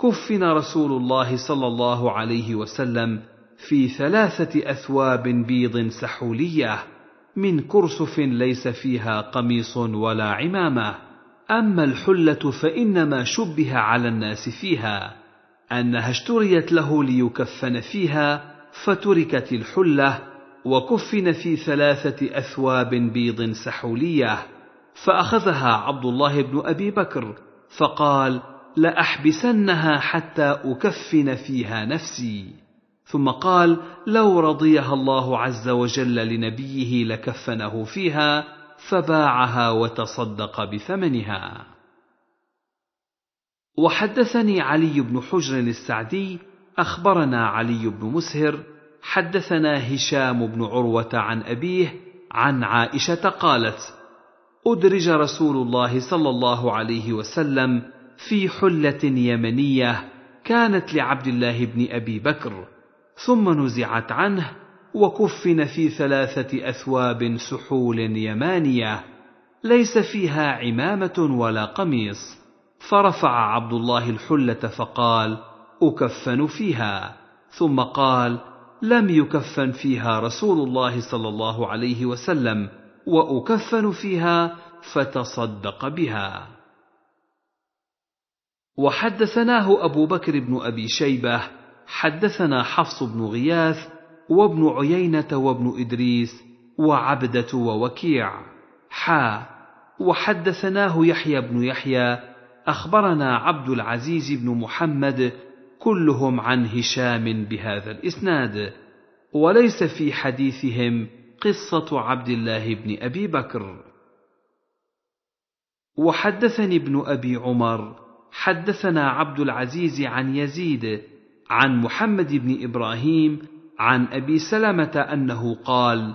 كفن رسول الله صلى الله عليه وسلم في ثلاثه اثواب بيض سحوليه من كرسف ليس فيها قميص ولا عمامه اما الحله فانما شبه على الناس فيها انها اشتريت له ليكفن فيها فتركت الحله وكفن في ثلاثه اثواب بيض سحوليه فأخذها عبد الله بن أبي بكر فقال لأحبسنها حتى أكفن فيها نفسي ثم قال لو رضيها الله عز وجل لنبيه لكفنه فيها فباعها وتصدق بثمنها وحدثني علي بن حجر السعدي اخبرنا علي بن مسهر حدثنا هشام بن عروه عن ابيه عن عائشه قالت أدرج رسول الله صلى الله عليه وسلم في حلة يمنية كانت لعبد الله بن أبي بكر، ثم نزعت عنه وكفن في ثلاثة أثواب سحول يمانية، ليس فيها عمامة ولا قميص، فرفع عبد الله الحلة فقال: أكفن فيها، ثم قال: لم يكفن فيها رسول الله صلى الله عليه وسلم، واكفن فيها فتصدق بها وحدثناه ابو بكر بن ابي شيبه حدثنا حفص بن غياث وابن عيينه وابن ادريس وعبده ووكيع حا وحدثناه يحيى بن يحيى اخبرنا عبد العزيز بن محمد كلهم عن هشام بهذا الاسناد وليس في حديثهم قصة عبد الله بن أبي بكر وحدثني ابن أبي عمر حدثنا عبد العزيز عن يزيد عن محمد بن إبراهيم عن أبي سلمة أنه قال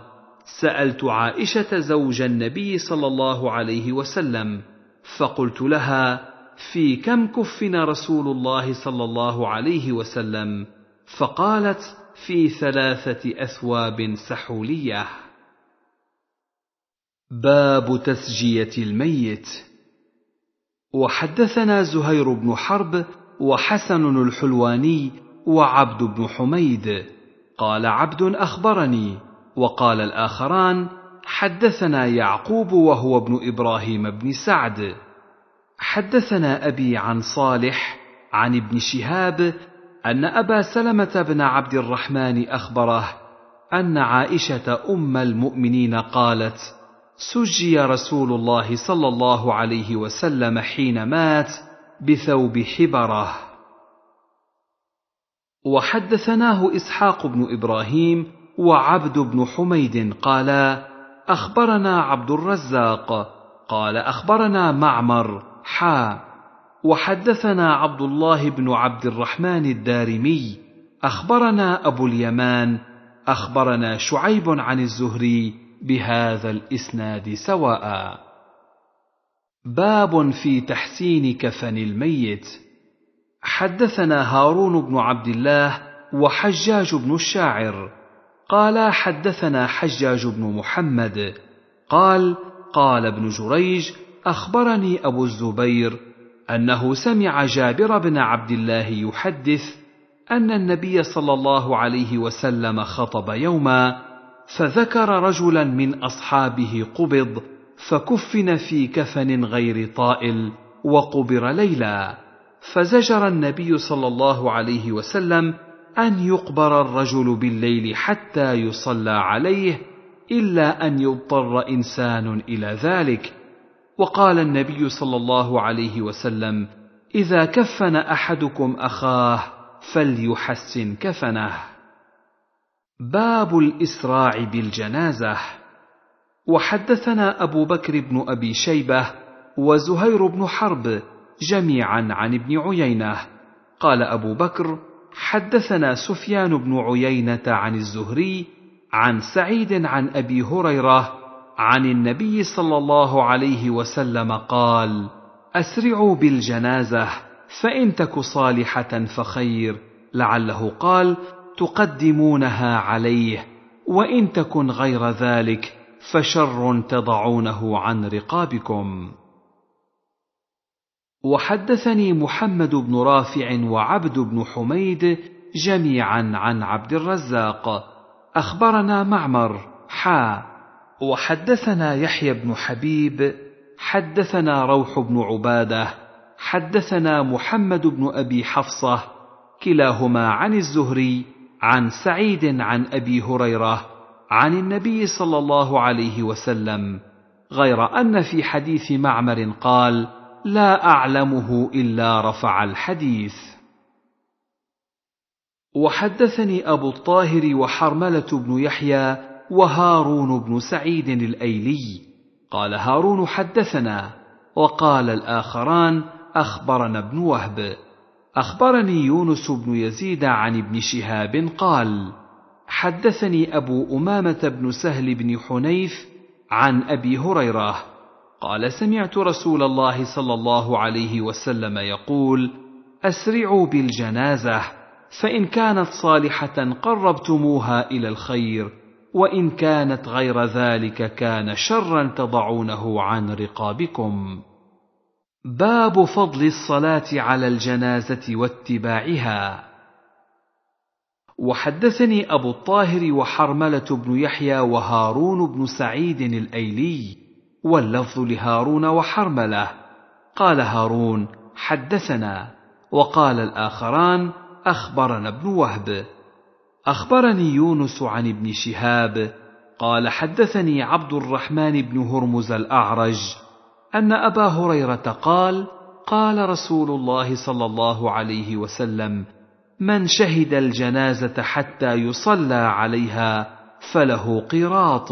سألت عائشة زوج النبي صلى الله عليه وسلم فقلت لها في كم كفن رسول الله صلى الله عليه وسلم فقالت في ثلاثة أثواب سحولية باب تسجية الميت وحدثنا زهير بن حرب وحسن الحلواني وعبد بن حميد قال عبد أخبرني وقال الآخران حدثنا يعقوب وهو ابن إبراهيم بن سعد حدثنا أبي عن صالح عن ابن شهاب ان ابا سلمه بن عبد الرحمن اخبره ان عائشه ام المؤمنين قالت سجي رسول الله صلى الله عليه وسلم حين مات بثوب حبره وحدثناه اسحاق بن ابراهيم وعبد بن حميد قالا اخبرنا عبد الرزاق قال اخبرنا معمر حا وحدثنا عبد الله بن عبد الرحمن الدارمي اخبرنا ابو اليمان اخبرنا شعيب عن الزهري بهذا الاسناد سواء باب في تحسين كفن الميت حدثنا هارون بن عبد الله وحجاج بن الشاعر قال حدثنا حجاج بن محمد قال قال ابن جريج اخبرني ابو الزبير انه سمع جابر بن عبد الله يحدث ان النبي صلى الله عليه وسلم خطب يوما فذكر رجلا من اصحابه قبض فكفن في كفن غير طائل وقبر ليلا فزجر النبي صلى الله عليه وسلم ان يقبر الرجل بالليل حتى يصلى عليه الا ان يضطر انسان الى ذلك وقال النبي صلى الله عليه وسلم اذا كفن احدكم اخاه فليحسن كفنه باب الاسراع بالجنازه وحدثنا ابو بكر بن ابي شيبه وزهير بن حرب جميعا عن ابن عيينه قال ابو بكر حدثنا سفيان بن عيينه عن الزهري عن سعيد عن ابي هريره عن النبي صلى الله عليه وسلم قال اسرعوا بالجنازه فان تك صالحه فخير لعله قال تقدمونها عليه وان تكن غير ذلك فشر تضعونه عن رقابكم وحدثني محمد بن رافع وعبد بن حميد جميعا عن عبد الرزاق اخبرنا معمر حا وحدثنا يحيى بن حبيب حدثنا روح بن عباده حدثنا محمد بن ابي حفصه كلاهما عن الزهري عن سعيد عن ابي هريره عن النبي صلى الله عليه وسلم غير ان في حديث معمر قال لا اعلمه الا رفع الحديث وحدثني ابو الطاهر وحرمله بن يحيى وهارون بن سعيد الايلي قال هارون حدثنا وقال الاخران اخبرنا ابن وهب اخبرني يونس بن يزيد عن ابن شهاب قال حدثني ابو امامه بن سهل بن حنيف عن ابي هريره قال سمعت رسول الله صلى الله عليه وسلم يقول اسرعوا بالجنازه فان كانت صالحه قربتموها الى الخير وان كانت غير ذلك كان شرا تضعونه عن رقابكم باب فضل الصلاه على الجنازه واتباعها وحدثني ابو الطاهر وحرمله بن يحيى وهارون بن سعيد الايلي واللفظ لهارون وحرمله قال هارون حدثنا وقال الاخران اخبرنا ابن وهب اخبرني يونس عن ابن شهاب قال حدثني عبد الرحمن بن هرمز الاعرج ان ابا هريره قال قال رسول الله صلى الله عليه وسلم من شهد الجنازه حتى يصلى عليها فله قيراط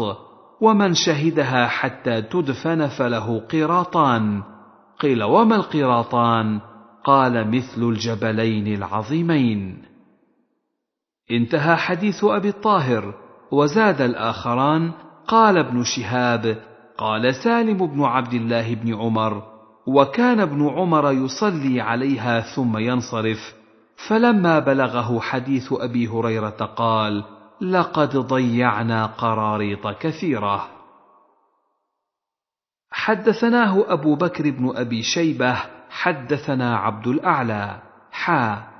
ومن شهدها حتى تدفن فله قيراطان قيل وما القيراطان قال مثل الجبلين العظيمين انتهى حديث أبي الطاهر وزاد الآخران قال ابن شهاب قال سالم بن عبد الله بن عمر وكان ابن عمر يصلي عليها ثم ينصرف فلما بلغه حديث أبي هريرة قال لقد ضيعنا قراريط كثيرة حدثناه أبو بكر بن أبي شيبة حدثنا عبد الأعلى حا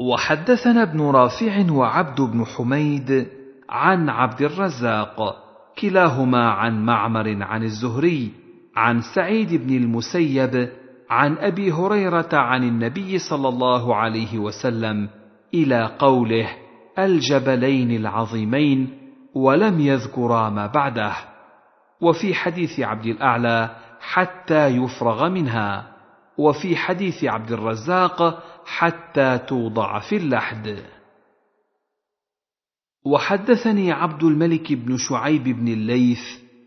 وحدثنا ابن رافع وعبد بن حميد عن عبد الرزاق كلاهما عن معمر عن الزهري عن سعيد بن المسيب عن ابي هريره عن النبي صلى الله عليه وسلم الى قوله الجبلين العظيمين ولم يذكرا ما بعده وفي حديث عبد الاعلى حتى يفرغ منها وفي حديث عبد الرزاق حتى توضع في اللحد وحدثني عبد الملك بن شعيب بن الليث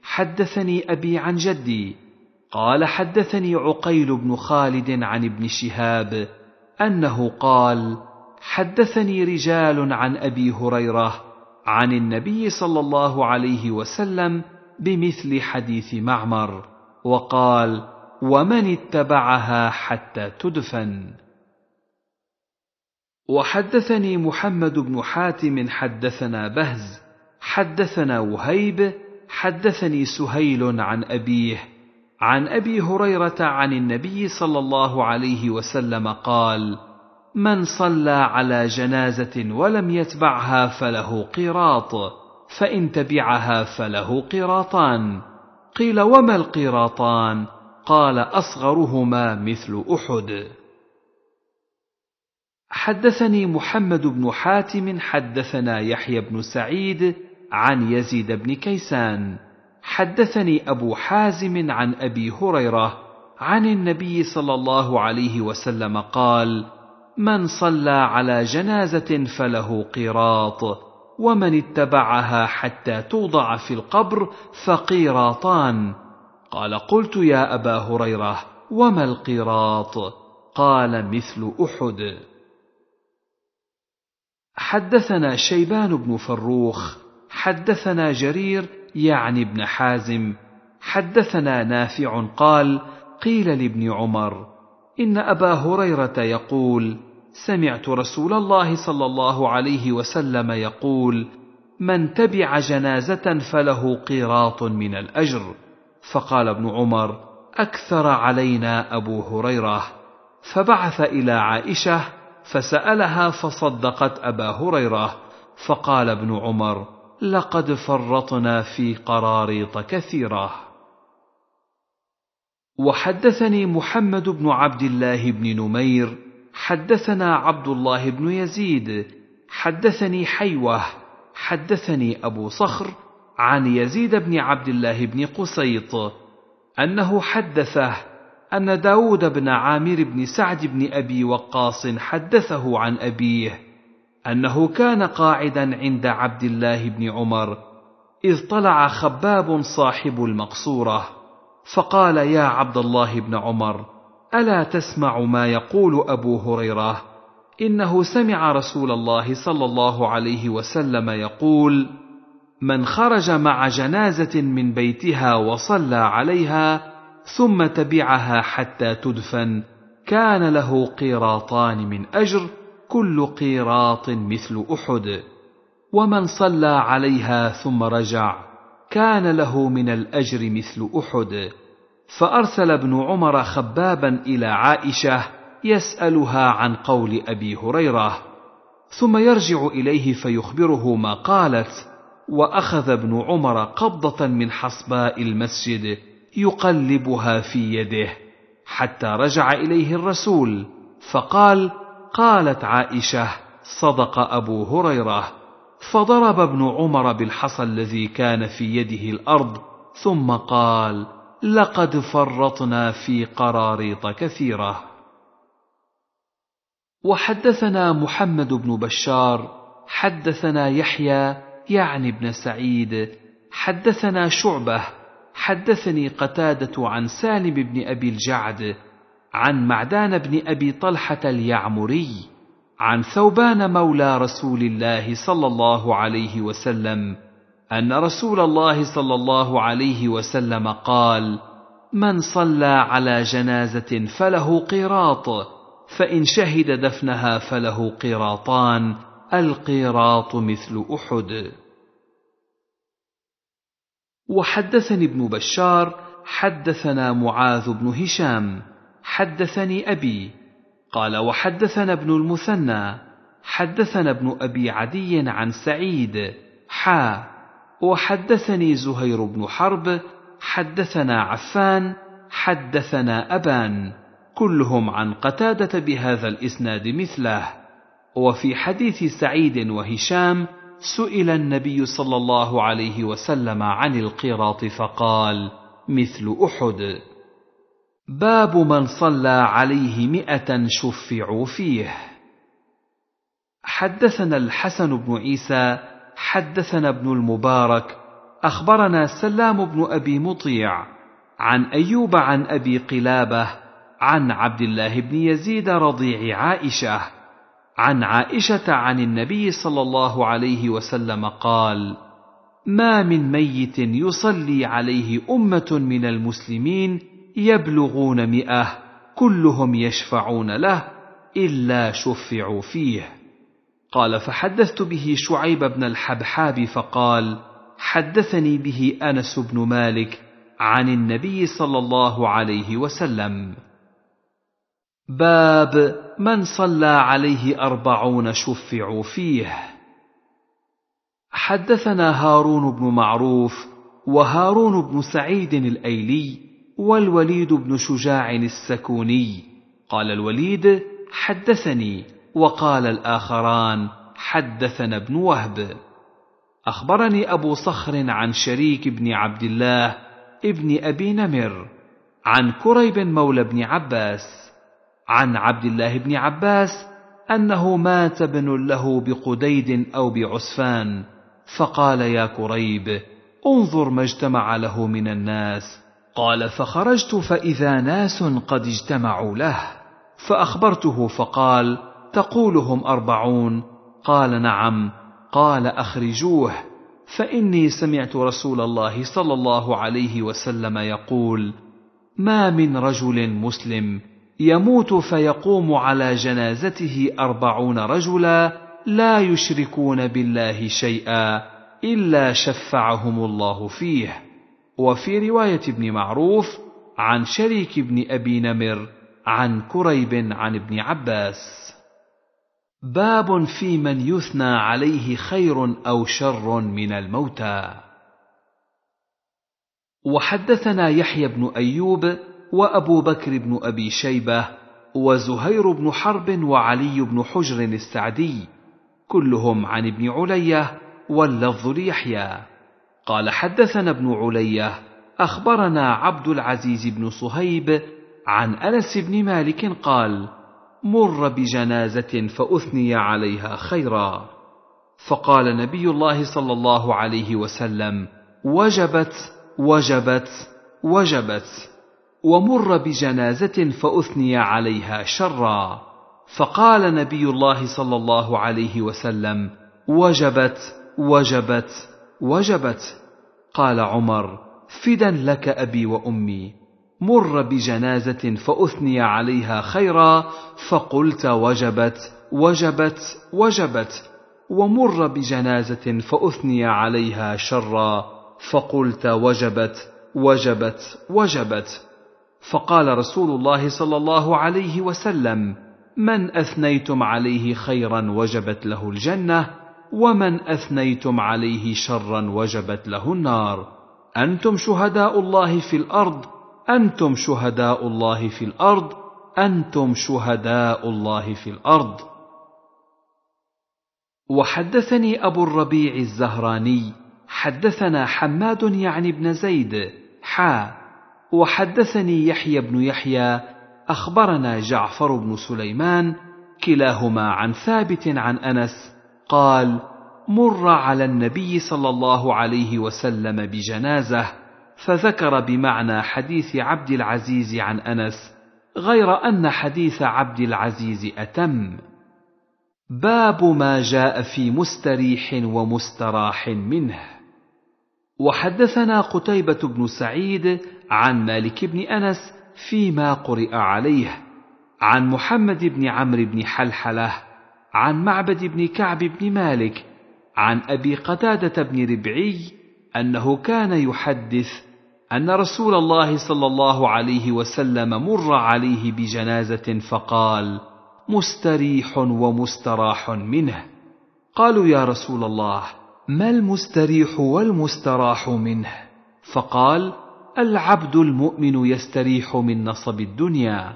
حدثني ابي عن جدي قال حدثني عقيل بن خالد عن ابن شهاب انه قال حدثني رجال عن ابي هريره عن النبي صلى الله عليه وسلم بمثل حديث معمر وقال ومن اتبعها حتى تدفن وحدثني محمد بن حاتم حدثنا بهز حدثنا وهيب حدثني سهيل عن ابيه عن ابي هريره عن النبي صلى الله عليه وسلم قال من صلى على جنازه ولم يتبعها فله قيراط فان تبعها فله قيراطان قيل وما القيراطان قال اصغرهما مثل احد حدثني محمد بن حاتم حدثنا يحيى بن سعيد عن يزيد بن كيسان حدثني ابو حازم عن ابي هريره عن النبي صلى الله عليه وسلم قال من صلى على جنازه فله قيراط ومن اتبعها حتى توضع في القبر فقيراطان قال قلت يا ابا هريره وما القيراط قال مثل احد حدثنا شيبان بن فروخ حدثنا جرير يعني ابن حازم حدثنا نافع قال قيل لابن عمر ان ابا هريره يقول سمعت رسول الله صلى الله عليه وسلم يقول من تبع جنازه فله قيراط من الاجر فقال ابن عمر اكثر علينا ابو هريره فبعث الى عائشه فسالها فصدقت ابا هريره فقال ابن عمر لقد فرطنا في قراريط كثيره وحدثني محمد بن عبد الله بن نمير حدثنا عبد الله بن يزيد حدثني حيوه حدثني ابو صخر عن يزيد بن عبد الله بن قسيط انه حدثه أن داود بن عامر بن سعد بن أبي وقاص حدثه عن أبيه أنه كان قاعدا عند عبد الله بن عمر إذ طلع خباب صاحب المقصورة فقال يا عبد الله بن عمر ألا تسمع ما يقول أبو هريرة إنه سمع رسول الله صلى الله عليه وسلم يقول من خرج مع جنازة من بيتها وصلى عليها ثم تبعها حتى تدفن كان له قيراطان من اجر كل قيراط مثل احد ومن صلى عليها ثم رجع كان له من الاجر مثل احد فارسل ابن عمر خبابا الى عائشه يسالها عن قول ابي هريره ثم يرجع اليه فيخبره ما قالت واخذ ابن عمر قبضه من حصباء المسجد يقلبها في يده حتى رجع اليه الرسول فقال قالت عائشه صدق ابو هريره فضرب ابن عمر بالحصى الذي كان في يده الارض ثم قال لقد فرطنا في قراريط كثيره وحدثنا محمد بن بشار حدثنا يحيى يعني ابن سعيد حدثنا شعبه حدثني قتادة عن سالم بن أبي الجعد عن معدان بن أبي طلحة اليعمري عن ثوبان مولى رسول الله صلى الله عليه وسلم أن رسول الله صلى الله عليه وسلم قال: من صلى على جنازة فله قيراط، فإن شهد دفنها فله قيراطان، القيراط مثل أحد. وحدثني ابن بشار حدثنا معاذ بن هشام حدثني ابي قال وحدثنا ابن المثنى حدثنا ابن ابي عدي عن سعيد حا وحدثني زهير بن حرب حدثنا عفان حدثنا ابان كلهم عن قتاده بهذا الاسناد مثله وفي حديث سعيد وهشام سئل النبي صلى الله عليه وسلم عن القراط فقال مثل احد باب من صلى عليه مئه شفعوا فيه حدثنا الحسن بن عيسى حدثنا ابن المبارك اخبرنا سلام بن ابي مطيع عن ايوب عن ابي قلابه عن عبد الله بن يزيد رضيع عائشه عن عائشه عن النبي صلى الله عليه وسلم قال ما من ميت يصلي عليه امه من المسلمين يبلغون مئه كلهم يشفعون له الا شفعوا فيه قال فحدثت به شعيب بن الحبحاب فقال حدثني به انس بن مالك عن النبي صلى الله عليه وسلم باب من صلى عليه أربعون شفعوا فيه حدثنا هارون بن معروف وهارون بن سعيد الأيلي والوليد بن شجاع السكوني قال الوليد حدثني وقال الآخران حدثنا ابن وهب أخبرني أبو صخر عن شريك بن عبد الله ابن أبي نمر عن كريب مولى بن عباس عن عبد الله بن عباس انه مات ابن له بقديد او بعسفان فقال يا كريب انظر ما اجتمع له من الناس قال فخرجت فاذا ناس قد اجتمعوا له فاخبرته فقال تقولهم اربعون قال نعم قال اخرجوه فاني سمعت رسول الله صلى الله عليه وسلم يقول ما من رجل مسلم يموت فيقوم على جنازته أربعون رجلا لا يشركون بالله شيئا إلا شفعهم الله فيه وفي رواية ابن معروف عن شريك بن أبي نمر عن كريب عن ابن عباس باب في من يثنى عليه خير أو شر من الموتى وحدثنا يحيى بن أيوب وابو بكر بن ابي شيبه وزهير بن حرب وعلي بن حجر السعدي كلهم عن ابن عليه واللفظ ليحيى قال حدثنا ابن عليه اخبرنا عبد العزيز بن صهيب عن انس بن مالك قال مر بجنازه فاثني عليها خيرا فقال نبي الله صلى الله عليه وسلم وجبت وجبت وجبت ومر بجنازه فاثني عليها شرا فقال نبي الله صلى الله عليه وسلم وجبت وجبت وجبت قال عمر فدا لك ابي وامي مر بجنازه فاثني عليها خيرا فقلت وجبت وجبت وجبت ومر بجنازه فاثني عليها شرا فقلت وجبت وجبت وجبت فقال رسول الله صلى الله عليه وسلم من اثنيتم عليه خيرا وجبت له الجنه ومن اثنيتم عليه شرا وجبت له النار انتم شهداء الله في الارض انتم شهداء الله في الارض انتم شهداء الله في الارض وحدثني ابو الربيع الزهراني حدثنا حماد يعني بن زيد حا وحدثني يحيى بن يحيى اخبرنا جعفر بن سليمان كلاهما عن ثابت عن انس قال مر على النبي صلى الله عليه وسلم بجنازه فذكر بمعنى حديث عبد العزيز عن انس غير ان حديث عبد العزيز اتم باب ما جاء في مستريح ومستراح منه وحدثنا قتيبه بن سعيد عن مالك بن انس فيما قرئ عليه عن محمد بن عمرو بن حلحله عن معبد بن كعب بن مالك عن ابي قتاده بن ربعي انه كان يحدث ان رسول الله صلى الله عليه وسلم مر عليه بجنازه فقال مستريح ومستراح منه قالوا يا رسول الله ما المستريح والمستراح منه فقال العبد المؤمن يستريح من نصب الدنيا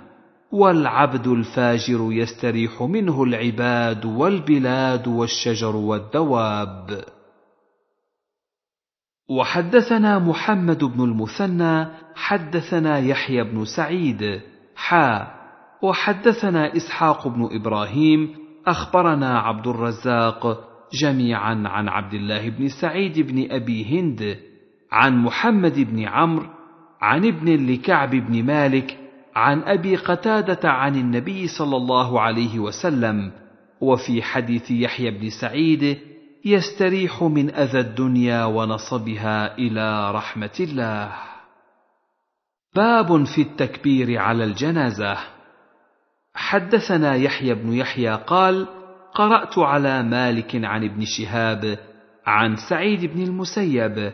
والعبد الفاجر يستريح منه العباد والبلاد والشجر والدواب وحدثنا محمد بن المثنى حدثنا يحيى بن سعيد حا وحدثنا اسحاق بن ابراهيم اخبرنا عبد الرزاق جميعا عن عبد الله بن سعيد بن ابي هند عن محمد بن عمرو عن ابن لكعب بن مالك عن ابي قتاده عن النبي صلى الله عليه وسلم وفي حديث يحيى بن سعيد يستريح من اذى الدنيا ونصبها الى رحمه الله باب في التكبير على الجنازه حدثنا يحيى بن يحيى قال قرات على مالك عن ابن شهاب عن سعيد بن المسيب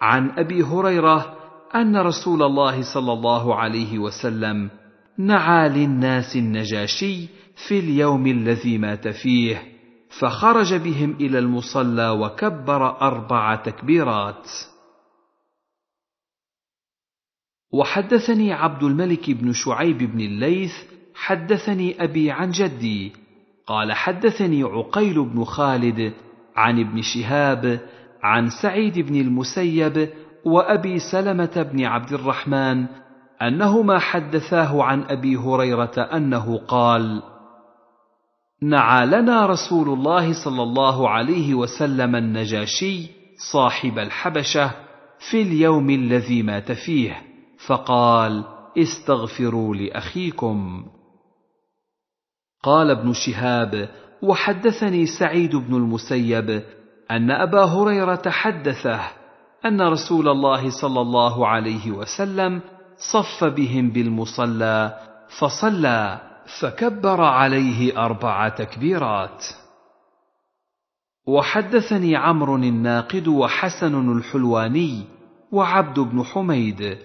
عن ابي هريره ان رسول الله صلى الله عليه وسلم نعى للناس النجاشي في اليوم الذي مات فيه فخرج بهم الى المصلى وكبر اربع تكبيرات وحدثني عبد الملك بن شعيب بن الليث حدثني ابي عن جدي قال حدثني عقيل بن خالد عن ابن شهاب عن سعيد بن المسيب وابي سلمه بن عبد الرحمن انهما حدثاه عن ابي هريره انه قال نعى لنا رسول الله صلى الله عليه وسلم النجاشي صاحب الحبشه في اليوم الذي مات فيه فقال استغفروا لاخيكم قال ابن شهاب وحدثني سعيد بن المسيب ان ابا هريره حدثه ان رسول الله صلى الله عليه وسلم صف بهم بالمصلى فصلى فكبر عليه اربع تكبيرات وحدثني عمرو الناقد وحسن الحلواني وعبد بن حميد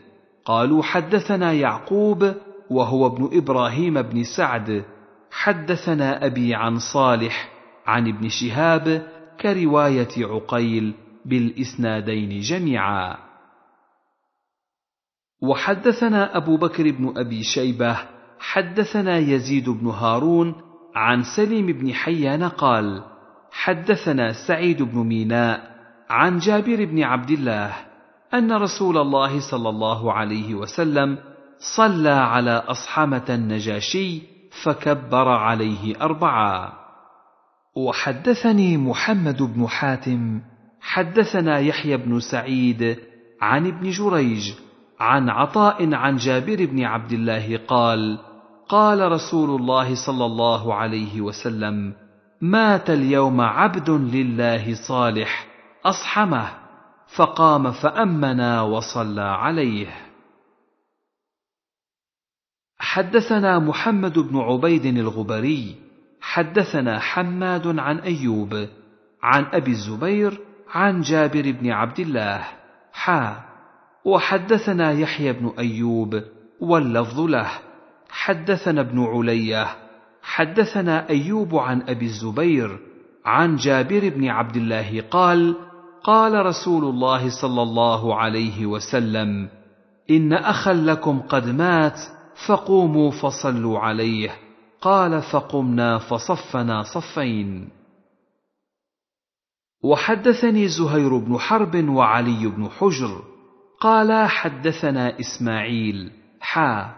قالوا حدثنا يعقوب وهو ابن ابراهيم بن سعد حدثنا ابي عن صالح عن ابن شهاب كروايه عقيل بالاسنادين جميعا وحدثنا ابو بكر بن ابي شيبه حدثنا يزيد بن هارون عن سليم بن حيان قال حدثنا سعيد بن ميناء عن جابر بن عبد الله ان رسول الله صلى الله عليه وسلم صلى على اصحمه النجاشي فكبر عليه اربعا وحدثني محمد بن حاتم حدثنا يحيى بن سعيد عن ابن جريج عن عطاء عن جابر بن عبد الله قال قال رسول الله صلى الله عليه وسلم مات اليوم عبد لله صالح اصحمه فقام فامنا وصلى عليه حدثنا محمد بن عبيد الغبري حدثنا حماد عن أيوب عن أبي الزبير عن جابر بن عبد الله حا وحدثنا يحيى بن أيوب واللفظ له حدثنا ابن علية حدثنا أيوب عن أبي الزبير عن جابر بن عبد الله قال قال رسول الله صلى الله عليه وسلم إن أخا لكم قد مات فقوموا فصلوا عليه قال فقمنا فصفنا صفين وحدثني زهير بن حرب وعلي بن حجر قالا حدثنا اسماعيل حا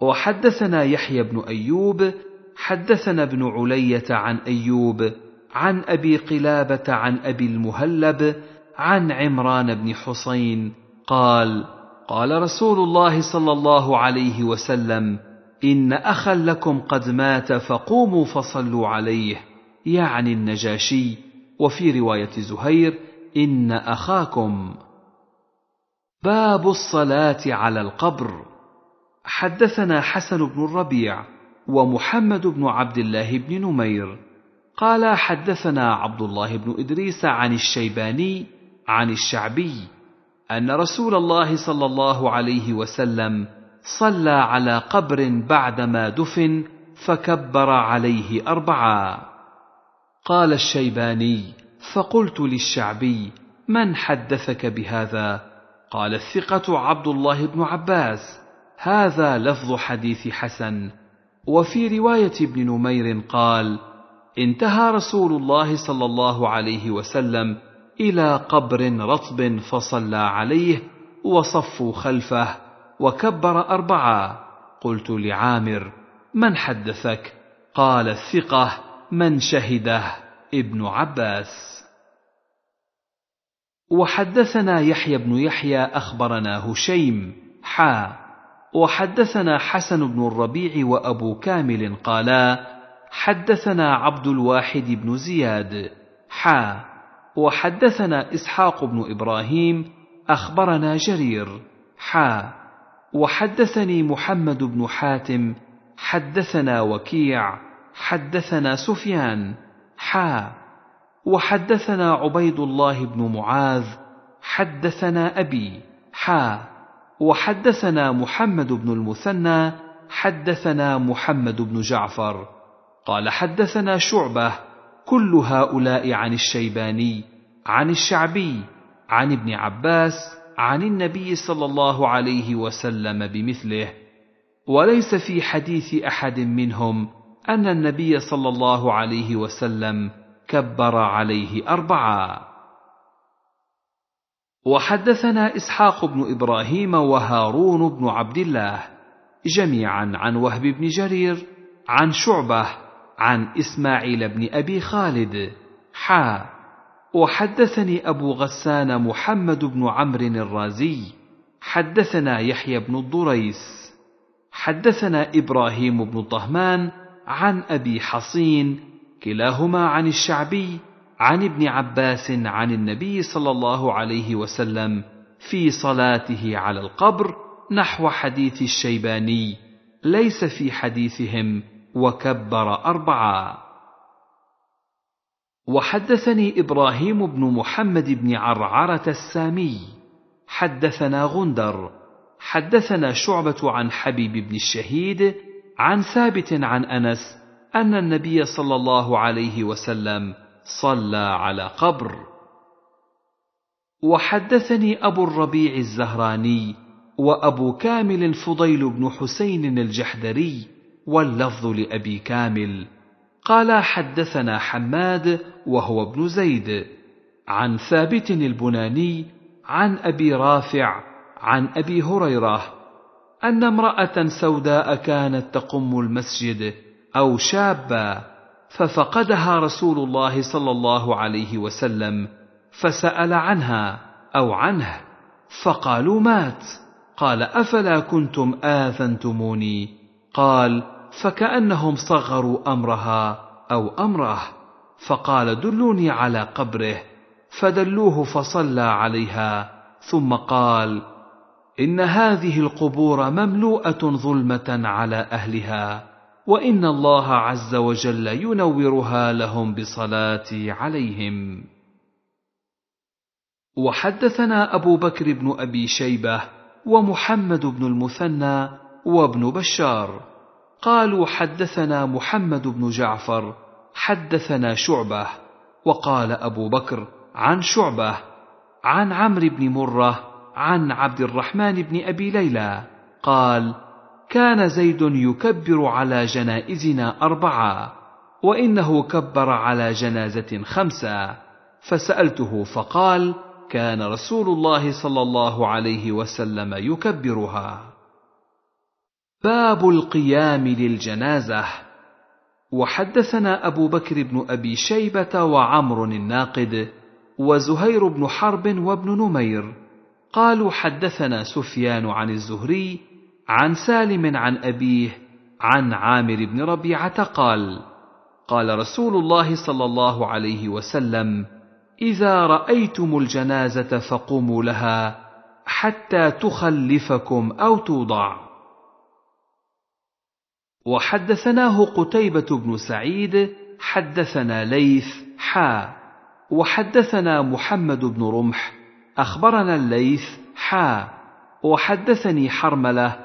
وحدثنا يحيى بن ايوب حدثنا ابن عليه عن ايوب عن ابي قلابه عن ابي المهلب عن عمران بن حسين قال قال رسول الله صلى الله عليه وسلم ان اخا لكم قد مات فقوموا فصلوا عليه يعني النجاشي وفي روايه زهير ان اخاكم باب الصلاه على القبر حدثنا حسن بن الربيع ومحمد بن عبد الله بن نمير قال حدثنا عبد الله بن ادريس عن الشيباني عن الشعبي ان رسول الله صلى الله عليه وسلم صلى على قبر بعدما دفن فكبر عليه اربعا قال الشيباني فقلت للشعبي من حدثك بهذا قال الثقه عبد الله بن عباس هذا لفظ حديث حسن وفي روايه ابن نمير قال انتهى رسول الله صلى الله عليه وسلم الى قبر رطب فصلى عليه وصفوا خلفه وكبر أربعا قلت لعامر من حدثك قال الثقة من شهده ابن عباس وحدثنا يحيى بن يحيى أخبرنا هشيم حا وحدثنا حسن بن الربيع وأبو كامل قالا حدثنا عبد الواحد بن زياد حا وحدثنا إسحاق بن إبراهيم أخبرنا جرير حا وحدثني محمد بن حاتم حدثنا وكيع حدثنا سفيان حا وحدثنا عبيد الله بن معاذ حدثنا ابي حا وحدثنا محمد بن المثنى حدثنا محمد بن جعفر قال حدثنا شعبه كل هؤلاء عن الشيباني عن الشعبي عن ابن عباس عن النبي صلى الله عليه وسلم بمثله وليس في حديث احد منهم ان النبي صلى الله عليه وسلم كبر عليه اربعا وحدثنا اسحاق بن ابراهيم وهارون بن عبد الله جميعا عن وهب بن جرير عن شعبه عن اسماعيل بن ابي خالد حا وحدثني أبو غسان محمد بن عمرو الرازي حدثنا يحيى بن الضريس حدثنا إبراهيم بن طهمان عن أبي حصين كلاهما عن الشعبي عن ابن عباس عن النبي صلى الله عليه وسلم في صلاته على القبر نحو حديث الشيباني ليس في حديثهم وكبر أربعة وحدثني ابراهيم بن محمد بن عرعره السامي حدثنا غندر حدثنا شعبه عن حبيب بن الشهيد عن ثابت عن انس ان النبي صلى الله عليه وسلم صلى على قبر وحدثني ابو الربيع الزهراني وابو كامل الفضيل بن حسين الجحدري واللفظ لابي كامل قال حدثنا حماد وهو ابن زيد عن ثابت البناني عن ابي رافع عن ابي هريره ان امراه سوداء كانت تقم المسجد او شابا ففقدها رسول الله صلى الله عليه وسلم فسال عنها او عنه فقالوا مات قال افلا كنتم اذنتموني قال فكأنهم صغروا أمرها أو أمره فقال دلوني على قبره فدلوه فصلى عليها ثم قال إن هذه القبور مملوءة ظلمة على أهلها وإن الله عز وجل ينورها لهم بصلاتي عليهم وحدثنا أبو بكر بن أبي شيبة ومحمد بن المثنى وابن بشار قالوا حدثنا محمد بن جعفر حدثنا شعبه وقال ابو بكر عن شعبه عن عمرو بن مره عن عبد الرحمن بن ابي ليلى قال كان زيد يكبر على جنائزنا اربعه وانه كبر على جنازه خمسه فسالته فقال كان رسول الله صلى الله عليه وسلم يكبرها باب القيام للجنازه وحدثنا ابو بكر بن ابي شيبه وعمر الناقد وزهير بن حرب وابن نمير قالوا حدثنا سفيان عن الزهري عن سالم عن ابيه عن عامر بن ربيعه قال قال رسول الله صلى الله عليه وسلم اذا رايتم الجنازه فقوموا لها حتى تخلفكم او توضع وحدثناه قتيبة بن سعيد حدثنا ليث حا وحدثنا محمد بن رمح أخبرنا الليث حا وحدثني حرملة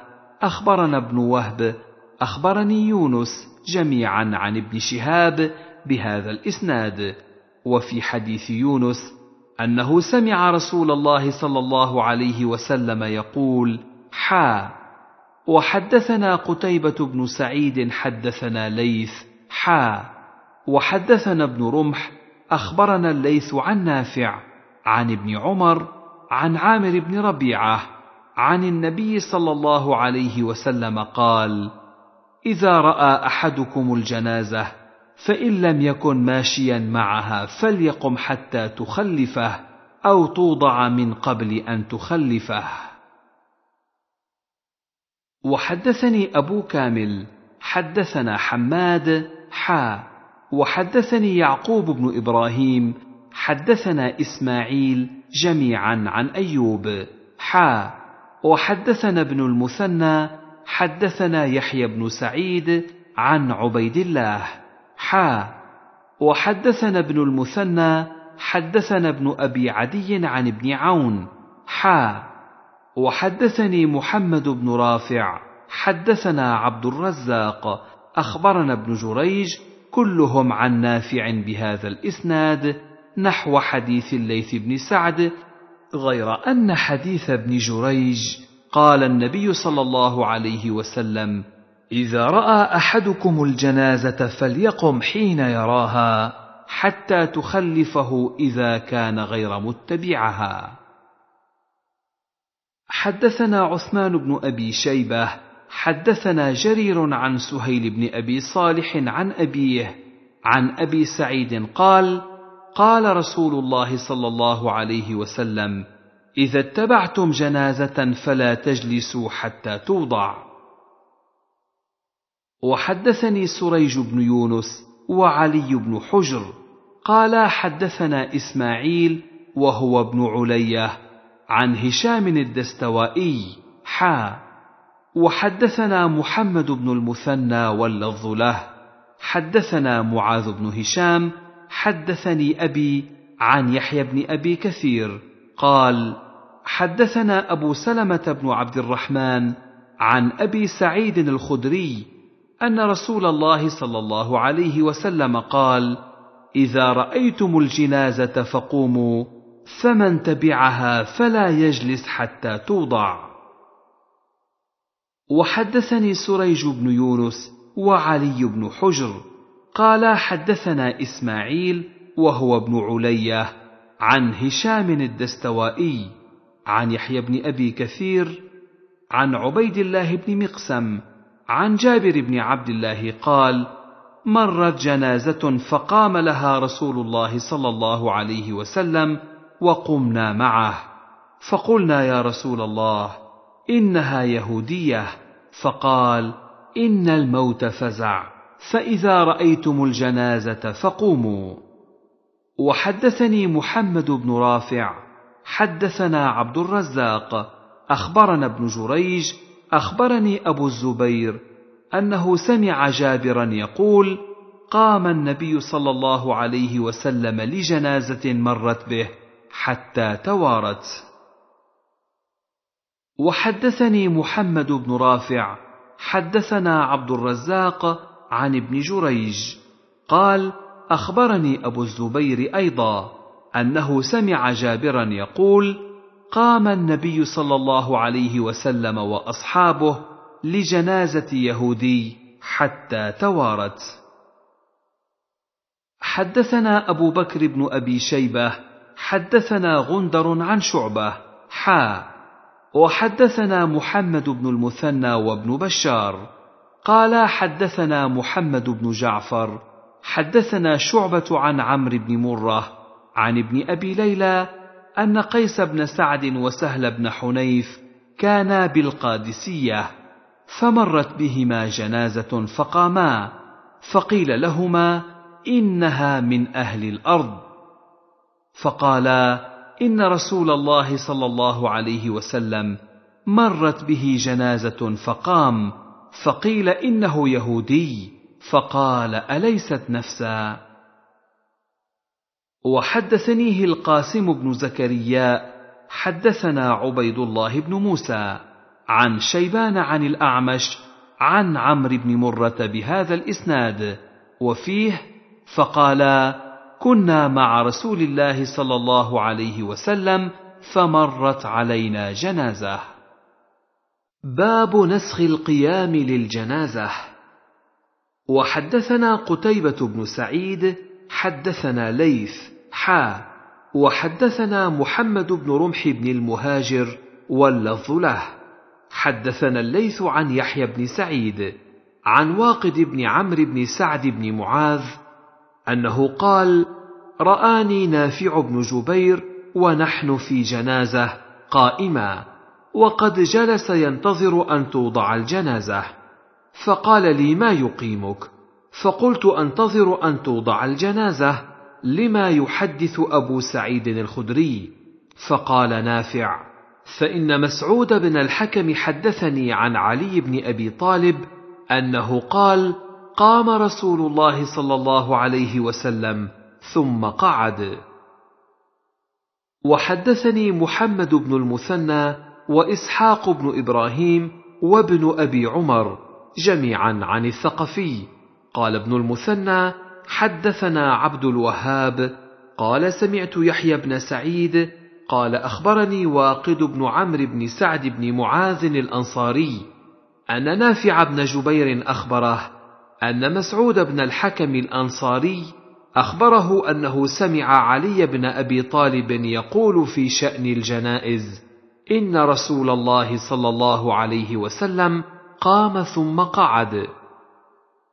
أخبرنا ابن وهب أخبرني يونس جميعا عن ابن شهاب بهذا الإسناد وفي حديث يونس أنه سمع رسول الله صلى الله عليه وسلم يقول حا وحدثنا قتيبة بن سعيد حدثنا ليث حا وحدثنا ابن رمح أخبرنا الليث عن نافع عن ابن عمر عن عامر بن ربيعة عن النبي صلى الله عليه وسلم قال: إذا رأى أحدكم الجنازة فإن لم يكن ماشيا معها فليقم حتى تخلفه أو توضع من قبل أن تخلفه. وحدثني أبو كامل حدثنا حماد حا وحدثني يعقوب بن إبراهيم حدثنا إسماعيل جميعا عن أيوب حا وحدثنا ابن المثنى حدثنا يحيى بن سعيد عن عبيد الله حا وحدثنا ابن المثنى حدثنا ابن أبي عدي عن ابن عون حا وحدثني محمد بن رافع حدثنا عبد الرزاق اخبرنا ابن جريج كلهم عن نافع بهذا الاسناد نحو حديث الليث بن سعد غير ان حديث ابن جريج قال النبي صلى الله عليه وسلم اذا راى احدكم الجنازه فليقم حين يراها حتى تخلفه اذا كان غير متبعها حدثنا عثمان بن ابي شيبه حدثنا جرير عن سهيل بن ابي صالح عن ابيه عن ابي سعيد قال قال رسول الله صلى الله عليه وسلم اذا اتبعتم جنازه فلا تجلسوا حتى توضع وحدثني سريج بن يونس وعلي بن حجر قالا حدثنا اسماعيل وهو ابن عليه عن هشام الدستوائي حا وحدثنا محمد بن المثنى واللفظ له حدثنا معاذ بن هشام حدثني ابي عن يحيى بن ابي كثير قال حدثنا ابو سلمه بن عبد الرحمن عن ابي سعيد الخدري ان رسول الله صلى الله عليه وسلم قال اذا رايتم الجنازه فقوموا فمن تبعها فلا يجلس حتى توضع وحدثني سريج بن يونس وعلي بن حجر قالا حدثنا اسماعيل وهو ابن علية عن هشام الدستوائي عن يحيى بن ابي كثير عن عبيد الله بن مقسم عن جابر بن عبد الله قال مرت جنازه فقام لها رسول الله صلى الله عليه وسلم وقمنا معه فقلنا يا رسول الله انها يهوديه فقال ان الموت فزع فاذا رايتم الجنازه فقوموا وحدثني محمد بن رافع حدثنا عبد الرزاق اخبرنا ابن جريج اخبرني ابو الزبير انه سمع جابرا يقول قام النبي صلى الله عليه وسلم لجنازه مرت به حتى توارت وحدثني محمد بن رافع حدثنا عبد الرزاق عن ابن جريج قال اخبرني ابو الزبير ايضا انه سمع جابرا يقول قام النبي صلى الله عليه وسلم واصحابه لجنازه يهودي حتى توارت حدثنا ابو بكر بن ابي شيبه حدثنا غندر عن شعبة حا وحدثنا محمد بن المثنى وابن بشار قال حدثنا محمد بن جعفر حدثنا شعبة عن عمرو بن مرة عن ابن أبي ليلى أن قيس بن سعد وسهل بن حنيف كانا بالقادسية فمرت بهما جنازة فقاما فقيل لهما إنها من أهل الأرض فقالا ان رسول الله صلى الله عليه وسلم مرت به جنازه فقام فقيل انه يهودي فقال اليست نفسا وحدثنيه القاسم بن زكريا حدثنا عبيد الله بن موسى عن شيبان عن الاعمش عن عمرو بن مره بهذا الاسناد وفيه فقالا كنا مع رسول الله صلى الله عليه وسلم فمرت علينا جنازه باب نسخ القيام للجنازه وحدثنا قتيبه بن سعيد حدثنا ليث حا وحدثنا محمد بن رمح بن المهاجر واللفظ له حدثنا الليث عن يحيى بن سعيد عن واقد بن عمرو بن سعد بن معاذ انه قال رآني نافع بن جبير ونحن في جنازة قائما وقد جلس ينتظر أن توضع الجنازة فقال لي ما يقيمك فقلت أنتظر أن توضع الجنازة لما يحدث أبو سعيد الخدري فقال نافع فإن مسعود بن الحكم حدثني عن علي بن أبي طالب أنه قال قام رسول الله صلى الله عليه وسلم ثم قعد وحدثني محمد بن المثنى واسحاق بن ابراهيم وابن ابي عمر جميعا عن الثقفي قال ابن المثنى حدثنا عبد الوهاب قال سمعت يحيى بن سعيد قال اخبرني واقد بن عمرو بن سعد بن معاذ الانصاري ان نافع بن جبير اخبره ان مسعود بن الحكم الانصاري اخبره انه سمع علي بن ابي طالب يقول في شان الجنائز ان رسول الله صلى الله عليه وسلم قام ثم قعد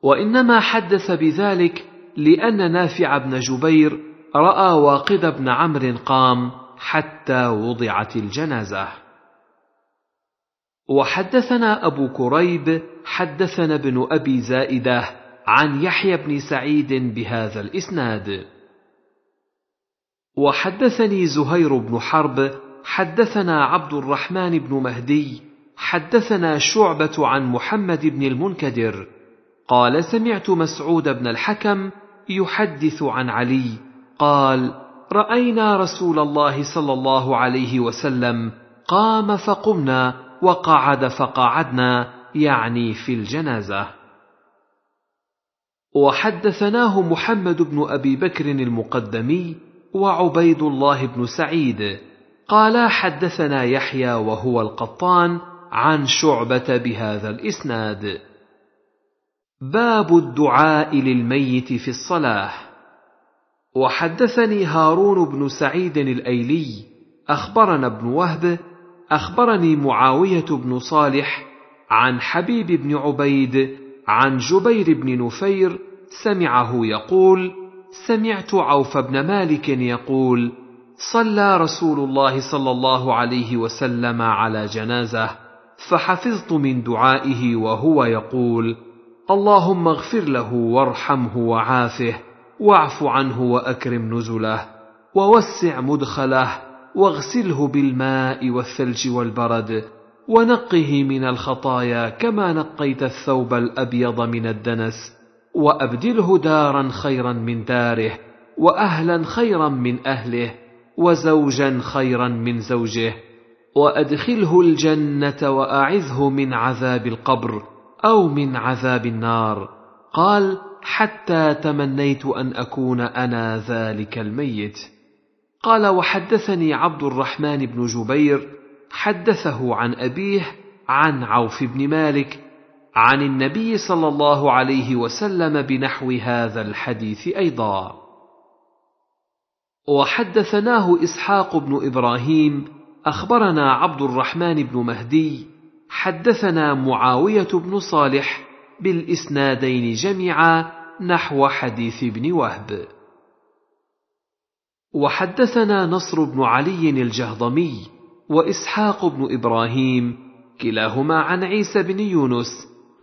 وانما حدث بذلك لان نافع بن جبير راى واقد بن عمرو قام حتى وضعت الجنازه وحدثنا ابو كريب حدثنا ابن ابي زائده عن يحيى بن سعيد بهذا الاسناد وحدثني زهير بن حرب حدثنا عبد الرحمن بن مهدي حدثنا شعبه عن محمد بن المنكدر قال سمعت مسعود بن الحكم يحدث عن علي قال راينا رسول الله صلى الله عليه وسلم قام فقمنا وقعد فقعدنا يعني في الجنازه وحدثناه محمد بن ابي بكر المقدمي وعبيد الله بن سعيد قالا حدثنا يحيى وهو القطان عن شعبه بهذا الاسناد باب الدعاء للميت في الصلاه وحدثني هارون بن سعيد الايلي اخبرنا ابن وهب اخبرني معاويه بن صالح عن حبيب بن عبيد عن جبير بن نفير سمعه يقول سمعت عوف بن مالك يقول صلى رسول الله صلى الله عليه وسلم على جنازه فحفظت من دعائه وهو يقول اللهم اغفر له وارحمه وعافه واعف عنه واكرم نزله ووسع مدخله واغسله بالماء والثلج والبرد ونقه من الخطايا كما نقيت الثوب الابيض من الدنس وابدله دارا خيرا من داره واهلا خيرا من اهله وزوجا خيرا من زوجه وادخله الجنه واعذه من عذاب القبر او من عذاب النار قال حتى تمنيت ان اكون انا ذلك الميت قال وحدثني عبد الرحمن بن جبير حدثه عن أبيه عن عوف بن مالك عن النبي صلى الله عليه وسلم بنحو هذا الحديث أيضا وحدثناه إسحاق بن إبراهيم أخبرنا عبد الرحمن بن مهدي حدثنا معاوية بن صالح بالإسنادين جميعا نحو حديث ابن وهب وحدثنا نصر بن علي الجهضمي واسحاق بن ابراهيم كلاهما عن عيسى بن يونس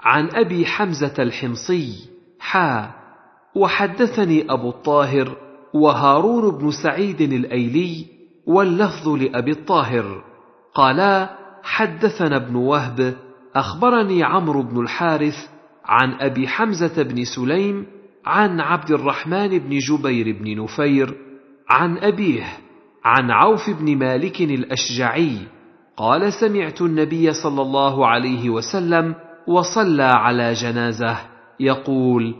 عن ابي حمزه الحمصي حا وحدثني ابو الطاهر وهارون بن سعيد الايلي واللفظ لابي الطاهر قالا حدثنا ابن وهب اخبرني عمرو بن الحارث عن ابي حمزه بن سليم عن عبد الرحمن بن جبير بن نفير عن ابيه عن عوف بن مالك الاشجعي قال سمعت النبي صلى الله عليه وسلم وصلى على جنازه يقول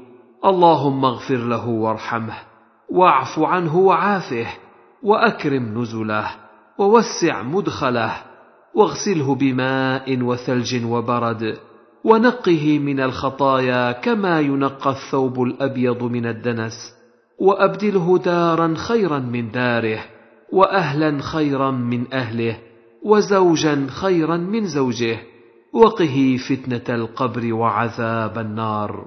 اللهم اغفر له وارحمه واعف عنه وعافه واكرم نزله ووسع مدخله واغسله بماء وثلج وبرد ونقه من الخطايا كما ينقى الثوب الابيض من الدنس وابدله دارا خيرا من داره واهلا خيرا من اهله وزوجا خيرا من زوجه وقه فتنه القبر وعذاب النار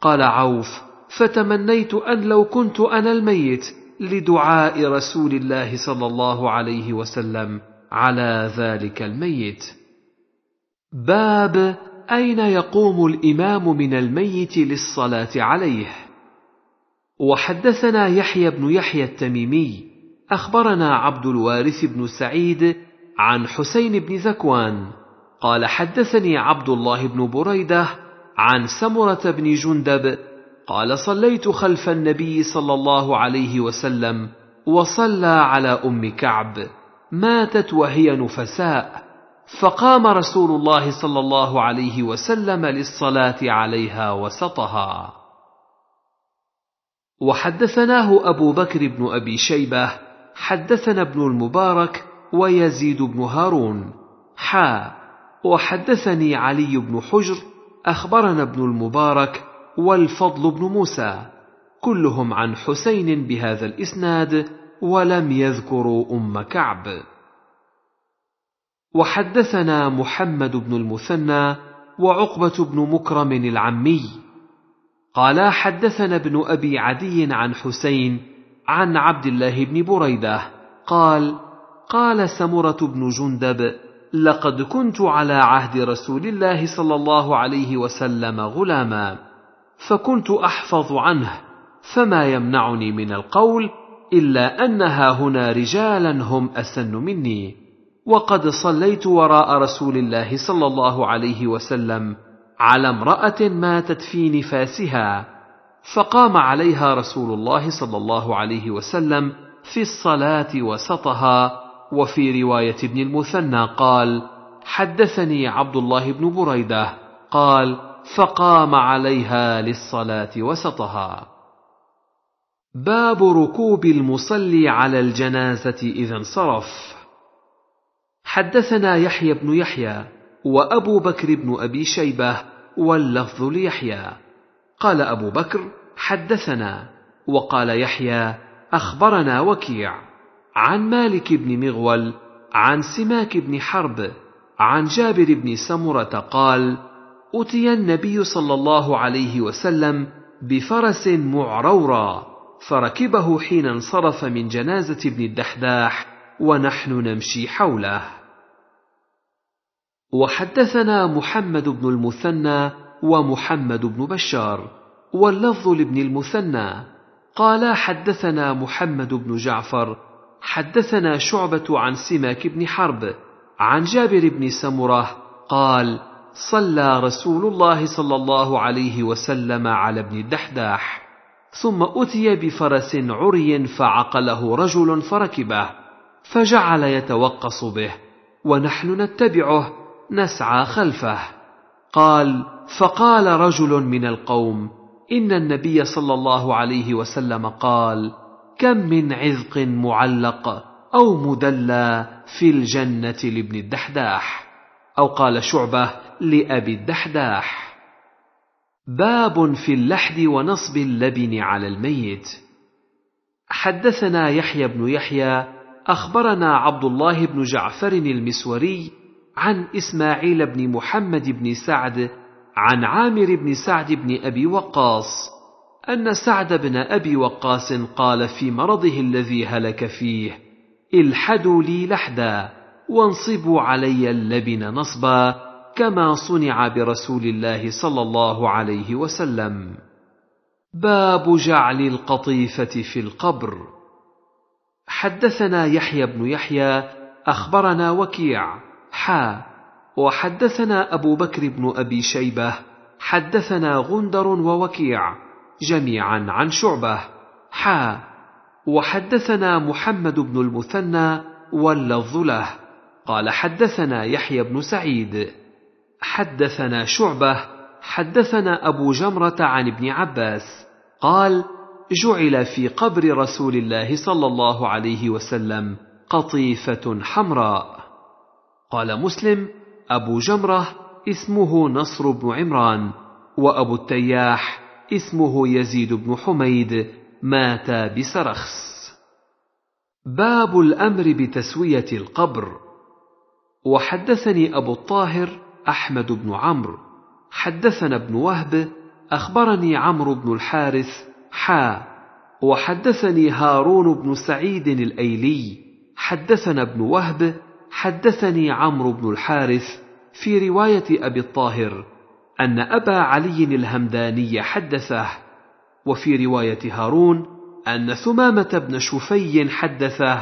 قال عوف فتمنيت ان لو كنت انا الميت لدعاء رسول الله صلى الله عليه وسلم على ذلك الميت باب اين يقوم الامام من الميت للصلاه عليه وحدثنا يحيى بن يحيى التميمي اخبرنا عبد الوارث بن سعيد عن حسين بن زكوان قال حدثني عبد الله بن بريده عن سمره بن جندب قال صليت خلف النبي صلى الله عليه وسلم وصلى على ام كعب ماتت وهي نفساء فقام رسول الله صلى الله عليه وسلم للصلاه عليها وسطها وحدثناه ابو بكر بن ابي شيبه حدثنا ابن المبارك ويزيد بن هارون حا وحدثني علي بن حجر اخبرنا ابن المبارك والفضل بن موسى كلهم عن حسين بهذا الاسناد ولم يذكروا ام كعب وحدثنا محمد بن المثنى وعقبه بن مكرم العمي قالا حدثنا ابن ابي عدي عن حسين عن عبد الله بن بريده قال قال سمره بن جندب لقد كنت على عهد رسول الله صلى الله عليه وسلم غلاما فكنت احفظ عنه فما يمنعني من القول الا انها هنا رجالا هم اسن مني وقد صليت وراء رسول الله صلى الله عليه وسلم على امراه ماتت في نفاسها فقام عليها رسول الله صلى الله عليه وسلم في الصلاه وسطها وفي روايه ابن المثنى قال حدثني عبد الله بن بريده قال فقام عليها للصلاه وسطها باب ركوب المصلي على الجنازه اذا انصرف حدثنا يحيى بن يحيى وابو بكر بن ابي شيبه واللفظ ليحيى قال أبو بكر حدثنا وقال يحيى أخبرنا وكيع عن مالك بن مغول عن سماك بن حرب عن جابر بن سمرة قال أتي النبي صلى الله عليه وسلم بفرس معرورا فركبه حين انصرف من جنازة ابن الدحداح ونحن نمشي حوله وحدثنا محمد بن المثنى ومحمد بن بشار واللفظ لابن المثنى قالا حدثنا محمد بن جعفر حدثنا شعبة عن سماك بن حرب عن جابر بن سمرة قال صلى رسول الله صلى الله عليه وسلم على ابن الدحداح ثم أتي بفرس عري فعقله رجل فركبه فجعل يتوقص به ونحن نتبعه نسعى خلفه قال فقال رجل من القوم ان النبي صلى الله عليه وسلم قال كم من عذق معلق او مدلى في الجنه لابن الدحداح او قال شعبه لابي الدحداح باب في اللحد ونصب اللبن على الميت حدثنا يحيى بن يحيى اخبرنا عبد الله بن جعفر المسوري عن اسماعيل بن محمد بن سعد عن عامر بن سعد بن ابي وقاص ان سعد بن ابي وقاص قال في مرضه الذي هلك فيه الحدوا لي لحدا وانصبوا علي اللبن نصبا كما صنع برسول الله صلى الله عليه وسلم باب جعل القطيفه في القبر حدثنا يحيى بن يحيى اخبرنا وكيع حا وحدثنا أبو بكر بن أبي شيبة حدثنا غندر ووكيع جميعا عن شعبة حا وحدثنا محمد بن المثنى واللفظ له قال حدثنا يحيى بن سعيد حدثنا شعبة حدثنا أبو جمرة عن ابن عباس قال جعل في قبر رسول الله صلى الله عليه وسلم قطيفة حمراء قال مسلم أبو جمرة اسمه نصر بن عمران وأبو التياح اسمه يزيد بن حميد مات بسرخس باب الأمر بتسوية القبر وحدثني أبو الطاهر أحمد بن عمرو حدثنا ابن وهب أخبرني عمرو بن الحارث حا وحدثني هارون بن سعيد الأيلي حدثنا ابن وهب حدثني عمرو بن الحارث في روايه ابي الطاهر ان ابا علي الهمداني حدثه وفي روايه هارون ان ثمامه بن شفي حدثه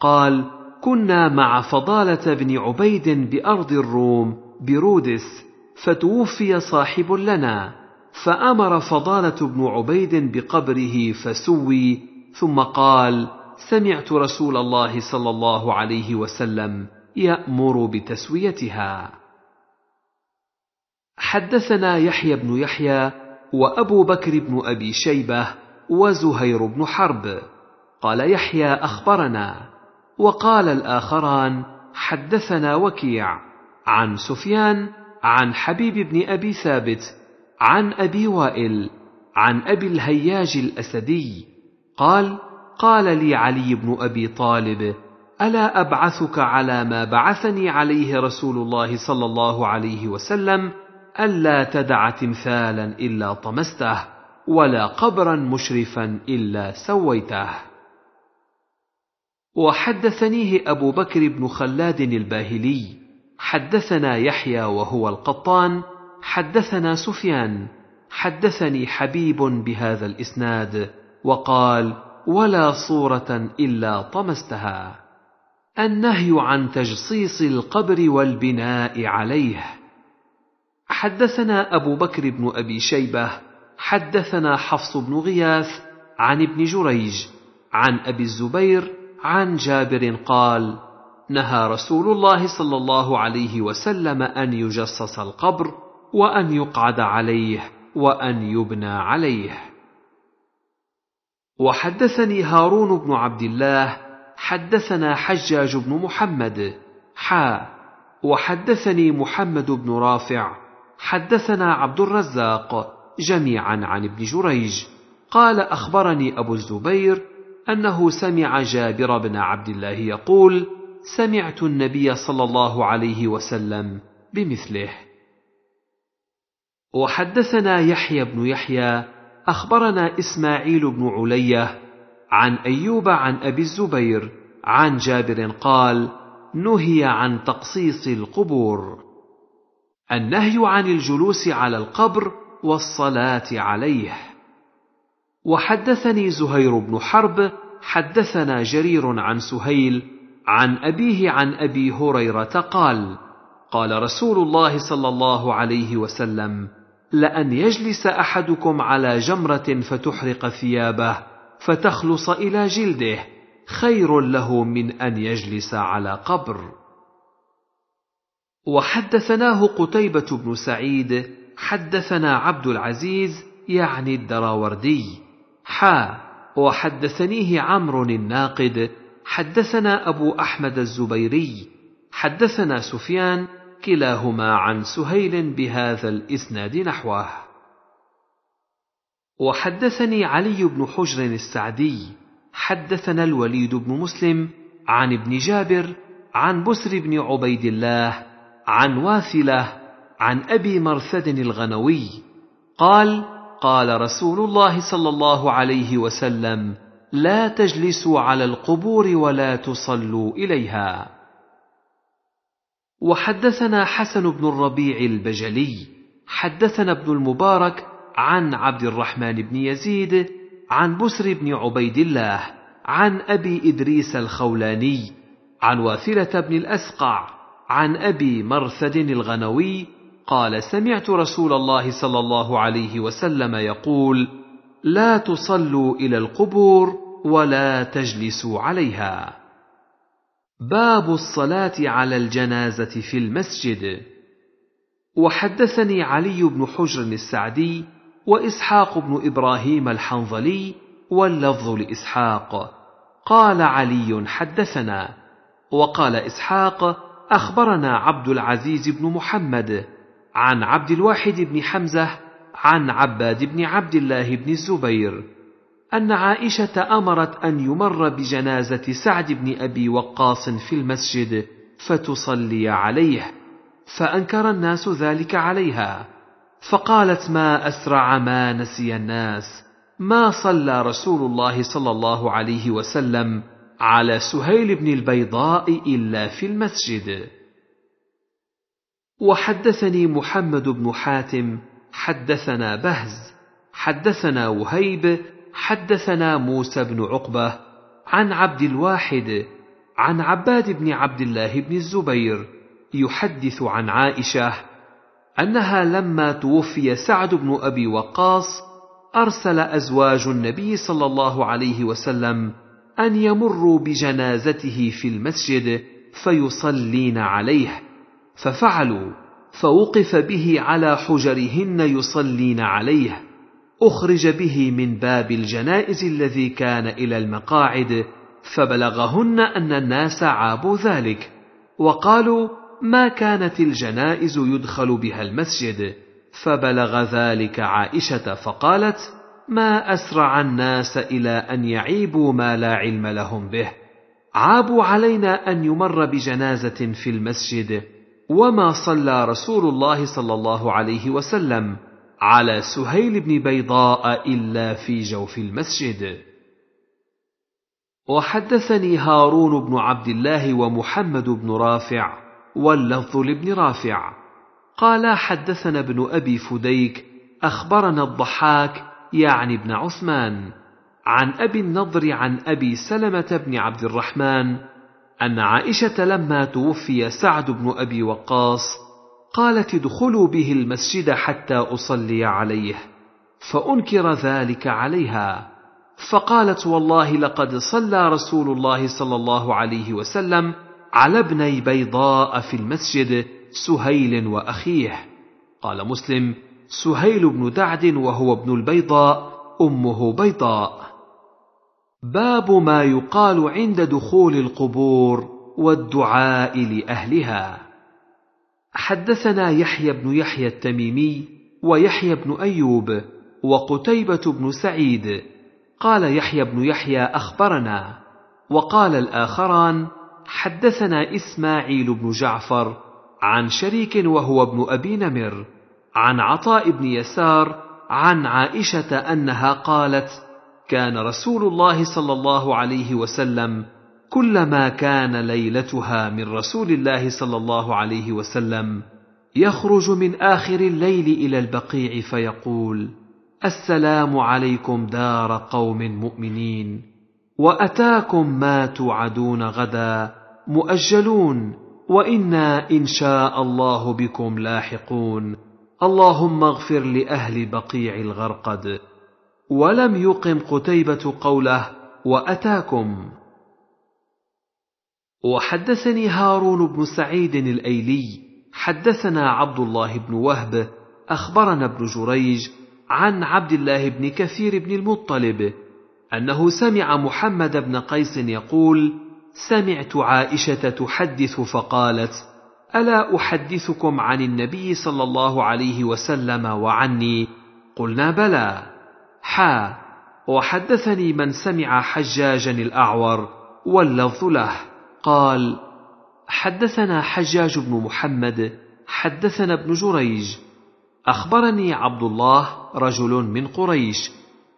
قال كنا مع فضاله بن عبيد بارض الروم برودس فتوفي صاحب لنا فامر فضاله بن عبيد بقبره فسوي ثم قال سمعت رسول الله صلى الله عليه وسلم يامر بتسويتها حدثنا يحيى بن يحيى وابو بكر بن ابي شيبه وزهير بن حرب قال يحيى اخبرنا وقال الاخران حدثنا وكيع عن سفيان عن حبيب بن ابي ثابت عن ابي وائل عن ابي الهياج الاسدي قال قال لي علي بن ابي طالب الا ابعثك على ما بعثني عليه رسول الله صلى الله عليه وسلم الا تدع تمثالا الا طمسته ولا قبرا مشرفا الا سويته وحدثنيه ابو بكر بن خلاد الباهلي حدثنا يحيى وهو القطان حدثنا سفيان حدثني حبيب بهذا الاسناد وقال ولا صوره الا طمستها النهي عن تجصيص القبر والبناء عليه حدثنا ابو بكر بن ابي شيبه حدثنا حفص بن غياث عن ابن جريج عن ابي الزبير عن جابر قال نهى رسول الله صلى الله عليه وسلم ان يجصص القبر وان يقعد عليه وان يبنى عليه وحدثني هارون بن عبد الله حدثنا حجاج بن محمد حا وحدثني محمد بن رافع حدثنا عبد الرزاق جميعا عن ابن جريج قال اخبرني ابو الزبير انه سمع جابر بن عبد الله يقول سمعت النبي صلى الله عليه وسلم بمثله وحدثنا يحيى بن يحيى اخبرنا اسماعيل بن عليه عن ايوب عن ابي الزبير عن جابر قال نهي عن تقصيص القبور النهي عن الجلوس على القبر والصلاه عليه وحدثني زهير بن حرب حدثنا جرير عن سهيل عن ابيه عن ابي هريره قال قال رسول الله صلى الله عليه وسلم لأن يجلس أحدكم على جمرة فتحرق ثيابه فتخلص إلى جلده خير له من أن يجلس على قبر. وحدثناه قتيبة بن سعيد حدثنا عبد العزيز يعني الدراوردي حا وحدثنيه عمرو الناقد حدثنا أبو أحمد الزبيري حدثنا سفيان كلاهما عن سهيل بهذا الاسناد نحوه وحدثني علي بن حجر السعدي حدثنا الوليد بن مسلم عن ابن جابر عن بسر بن عبيد الله عن واثله عن ابي مرثد الغنوي قال قال رسول الله صلى الله عليه وسلم لا تجلسوا على القبور ولا تصلوا اليها وحدثنا حسن بن الربيع البجلي حدثنا ابن المبارك عن عبد الرحمن بن يزيد عن بسر بن عبيد الله عن ابي ادريس الخولاني عن واثله بن الاسقع عن ابي مرثد الغنوي قال سمعت رسول الله صلى الله عليه وسلم يقول لا تصلوا الى القبور ولا تجلسوا عليها باب الصلاة على الجنازة في المسجد وحدثني علي بن حجر السعدي وإسحاق بن إبراهيم الحنظلي واللفظ لإسحاق قال علي حدثنا وقال إسحاق أخبرنا عبد العزيز بن محمد عن عبد الواحد بن حمزة عن عباد بن عبد الله بن الزبير أن عائشة أمرت أن يمر بجنازة سعد بن أبي وقاص في المسجد فتصلي عليه، فأنكر الناس ذلك عليها، فقالت ما أسرع ما نسي الناس، ما صلى رسول الله صلى الله عليه وسلم على سهيل بن البيضاء إلا في المسجد. وحدثني محمد بن حاتم حدثنا بهز حدثنا وهيب حدثنا موسى بن عقبه عن عبد الواحد عن عباد بن عبد الله بن الزبير يحدث عن عائشه انها لما توفي سعد بن ابي وقاص ارسل ازواج النبي صلى الله عليه وسلم ان يمروا بجنازته في المسجد فيصلين عليه ففعلوا فوقف به على حجرهن يصلين عليه أخرج به من باب الجنائز الذي كان إلى المقاعد فبلغهن أن الناس عابوا ذلك وقالوا ما كانت الجنائز يدخل بها المسجد فبلغ ذلك عائشة فقالت ما أسرع الناس إلى أن يعيبوا ما لا علم لهم به عابوا علينا أن يمر بجنازة في المسجد وما صلى رسول الله صلى الله عليه وسلم على سهيل بن بيضاء إلا في جوف المسجد وحدثني هارون بن عبد الله ومحمد بن رافع واللفظ لابن رافع قال حدثنا ابن أبي فديك أخبرنا الضحاك يعني ابن عثمان عن أبي النضر عن أبي سلمة بن عبد الرحمن أن عائشة لما توفي سعد بن أبي وقاص قالت ادخلوا به المسجد حتى اصلي عليه فانكر ذلك عليها فقالت والله لقد صلى رسول الله صلى الله عليه وسلم على ابني بيضاء في المسجد سهيل واخيه قال مسلم سهيل بن دعد وهو ابن البيضاء امه بيضاء باب ما يقال عند دخول القبور والدعاء لاهلها حدثنا يحيى بن يحيى التميمي ويحيى بن ايوب وقتيبه بن سعيد قال يحيى بن يحيى اخبرنا وقال الاخران حدثنا اسماعيل بن جعفر عن شريك وهو ابن ابي نمر عن عطاء بن يسار عن عائشه انها قالت كان رسول الله صلى الله عليه وسلم كلما كان ليلتها من رسول الله صلى الله عليه وسلم يخرج من اخر الليل الى البقيع فيقول السلام عليكم دار قوم مؤمنين واتاكم ما توعدون غدا مؤجلون وانا ان شاء الله بكم لاحقون اللهم اغفر لاهل بقيع الغرقد ولم يقم قتيبه قوله واتاكم وحدثني هارون بن سعيد الايلي حدثنا عبد الله بن وهب اخبرنا ابن جريج عن عبد الله بن كثير بن المطلب انه سمع محمد بن قيس يقول سمعت عائشه تحدث فقالت الا احدثكم عن النبي صلى الله عليه وسلم وعني قلنا بلى حا وحدثني من سمع حجاجا الاعور واللفظ له قال حدثنا حجاج بن محمد حدثنا ابن جريج اخبرني عبد الله رجل من قريش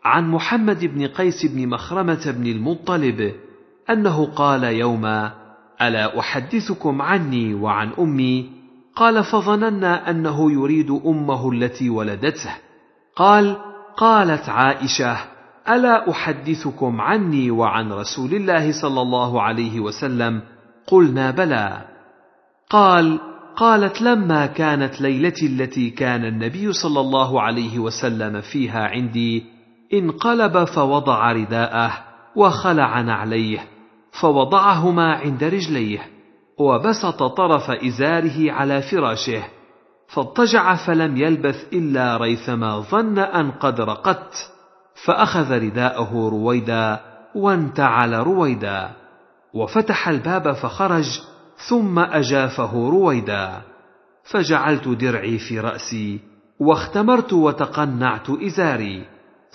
عن محمد بن قيس بن مخرمه بن المطلب انه قال يوما الا احدثكم عني وعن امي قال فظننا انه يريد امه التي ولدته قال قالت عائشه الا احدثكم عني وعن رسول الله صلى الله عليه وسلم قلنا بلى قال قالت لما كانت ليلتي التي كان النبي صلى الله عليه وسلم فيها عندي انقلب فوضع رداءه وخلع نعليه فوضعهما عند رجليه وبسط طرف ازاره على فراشه فاضطجع فلم يلبث الا ريثما ظن ان قد رقدت فأخذ رداءه رويدا وانتعل رويدا وفتح الباب فخرج ثم أجافه رويدا فجعلت درعي في رأسي واختمرت وتقنعت إزاري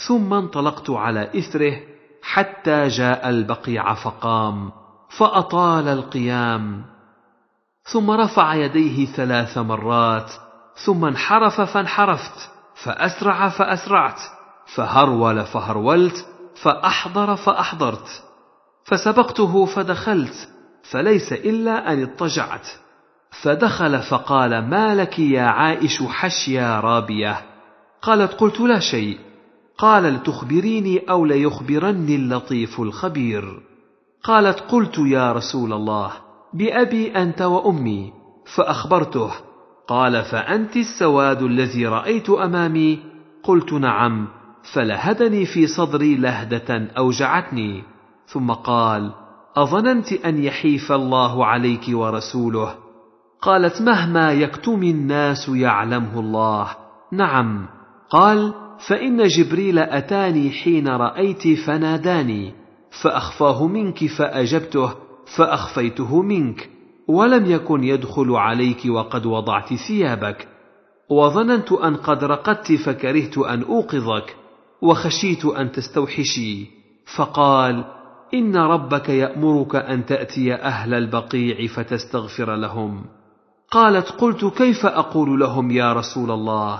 ثم انطلقت على إثره حتى جاء البقيع فقام فأطال القيام ثم رفع يديه ثلاث مرات ثم انحرف فانحرفت فأسرع فأسرعت فهرول فهرولت فأحضر فأحضرت فسبقته فدخلت فليس إلا أن اضطجعت فدخل فقال ما لك يا عائش حشيا رابية قالت قلت لا شيء قال لتخبريني أو ليخبرني اللطيف الخبير قالت قلت يا رسول الله بأبي أنت وأمي فأخبرته قال فأنت السواد الذي رأيت أمامي قلت نعم فلهدني في صدري لهده اوجعتني ثم قال اظننت ان يحيف الله عليك ورسوله قالت مهما يكتم الناس يعلمه الله نعم قال فان جبريل اتاني حين رايت فناداني فاخفاه منك فاجبته فاخفيته منك ولم يكن يدخل عليك وقد وضعت ثيابك وظننت ان قد رقدت فكرهت ان اوقظك وخشيت ان تستوحشي فقال ان ربك يامرك ان تاتي اهل البقيع فتستغفر لهم قالت قلت كيف اقول لهم يا رسول الله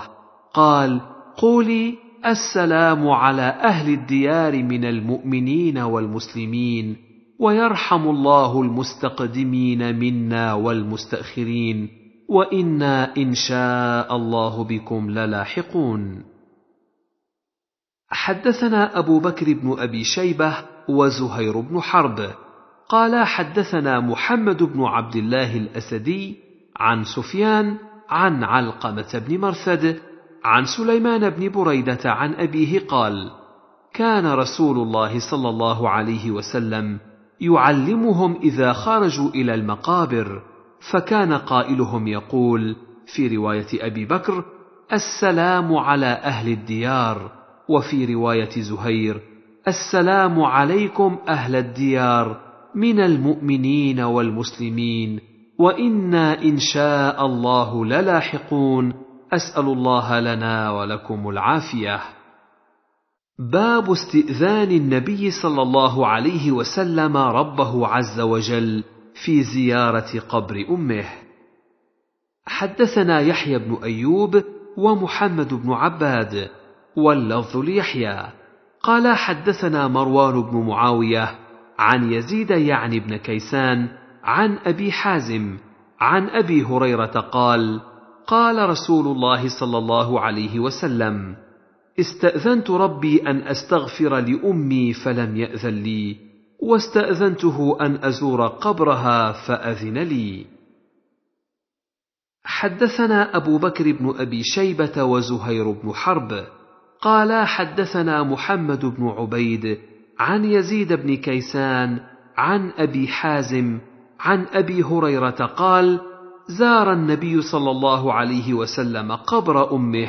قال قولي السلام على اهل الديار من المؤمنين والمسلمين ويرحم الله المستقدمين منا والمستاخرين وانا ان شاء الله بكم للاحقون حدثنا أبو بكر بن أبي شيبة وزهير بن حرب قال حدثنا محمد بن عبد الله الأسدي عن سفيان عن علقمة بن مرثد عن سليمان بن بريدة عن أبيه قال: كان رسول الله صلى الله عليه وسلم يعلمهم إذا خرجوا إلى المقابر، فكان قائلهم يقول في رواية أبي بكر: السلام على أهل الديار. وفي روايه زهير السلام عليكم اهل الديار من المؤمنين والمسلمين وانا ان شاء الله للاحقون اسال الله لنا ولكم العافيه باب استئذان النبي صلى الله عليه وسلم ربه عز وجل في زياره قبر امه حدثنا يحيى بن ايوب ومحمد بن عباد واللفظ ليحيى قال حدثنا مروان بن معاويه عن يزيد يعني بن كيسان عن ابي حازم عن ابي هريره قال قال رسول الله صلى الله عليه وسلم استاذنت ربي ان استغفر لامي فلم ياذن لي واستاذنته ان ازور قبرها فاذن لي حدثنا ابو بكر بن ابي شيبه وزهير بن حرب قال حدثنا محمد بن عبيد عن يزيد بن كيسان عن ابي حازم عن ابي هريره قال زار النبي صلى الله عليه وسلم قبر امه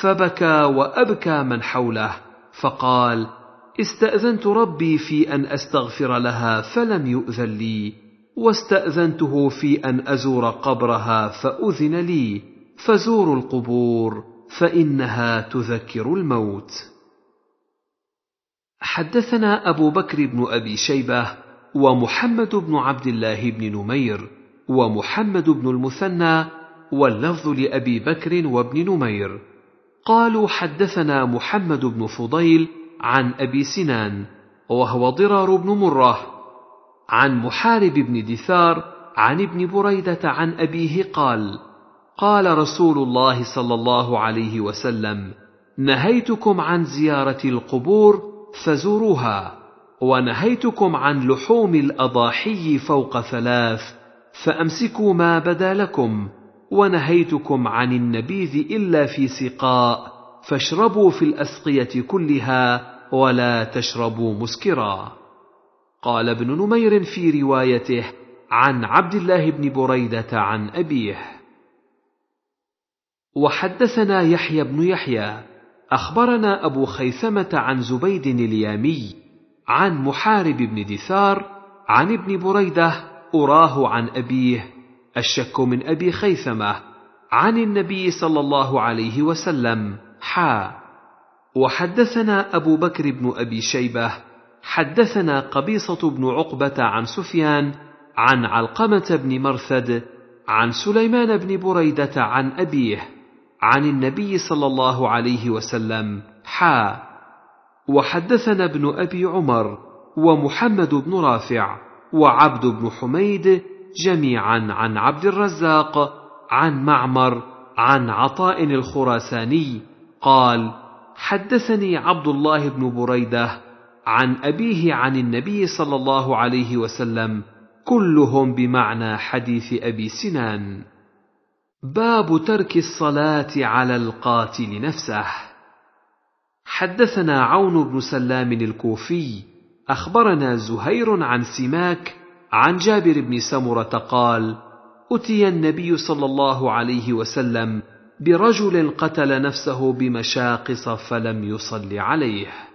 فبكى وابكى من حوله فقال استاذنت ربي في ان استغفر لها فلم يؤذن لي واستاذنته في ان ازور قبرها فاذن لي فزوروا القبور فإنها تذكر الموت. حدثنا أبو بكر بن أبي شيبة ومحمد بن عبد الله بن نمير ومحمد بن المثنى واللفظ لأبي بكر وابن نمير قالوا حدثنا محمد بن فضيل عن أبي سنان وهو ضرار بن مرة عن محارب بن دثار عن ابن بريدة عن أبيه قال: قال رسول الله صلى الله عليه وسلم نهيتكم عن زياره القبور فزوروها ونهيتكم عن لحوم الاضاحي فوق ثلاث فامسكوا ما بدا لكم ونهيتكم عن النبيذ الا في سقاء فاشربوا في الاسقيه كلها ولا تشربوا مسكرا قال ابن نمير في روايته عن عبد الله بن بريده عن ابيه وحدثنا يحيى بن يحيى اخبرنا ابو خيثمه عن زبيد اليامي عن محارب بن دثار عن ابن بريده اراه عن ابيه الشك من ابي خيثمه عن النبي صلى الله عليه وسلم حا وحدثنا ابو بكر بن ابي شيبه حدثنا قبيصه بن عقبه عن سفيان عن علقمه بن مرثد عن سليمان بن بريده عن ابيه عن النبي صلى الله عليه وسلم حا وحدثنا ابن ابي عمر ومحمد بن رافع وعبد بن حميد جميعا عن عبد الرزاق عن معمر عن عطاء الخراساني قال حدثني عبد الله بن بريده عن ابيه عن النبي صلى الله عليه وسلم كلهم بمعنى حديث ابي سنان باب ترك الصلاة على القاتل نفسه حدثنا عون بن سلام الكوفي أخبرنا زهير عن سماك عن جابر بن سمرة قال: أتي النبي صلى الله عليه وسلم برجل قتل نفسه بمشاقص فلم يصل عليه.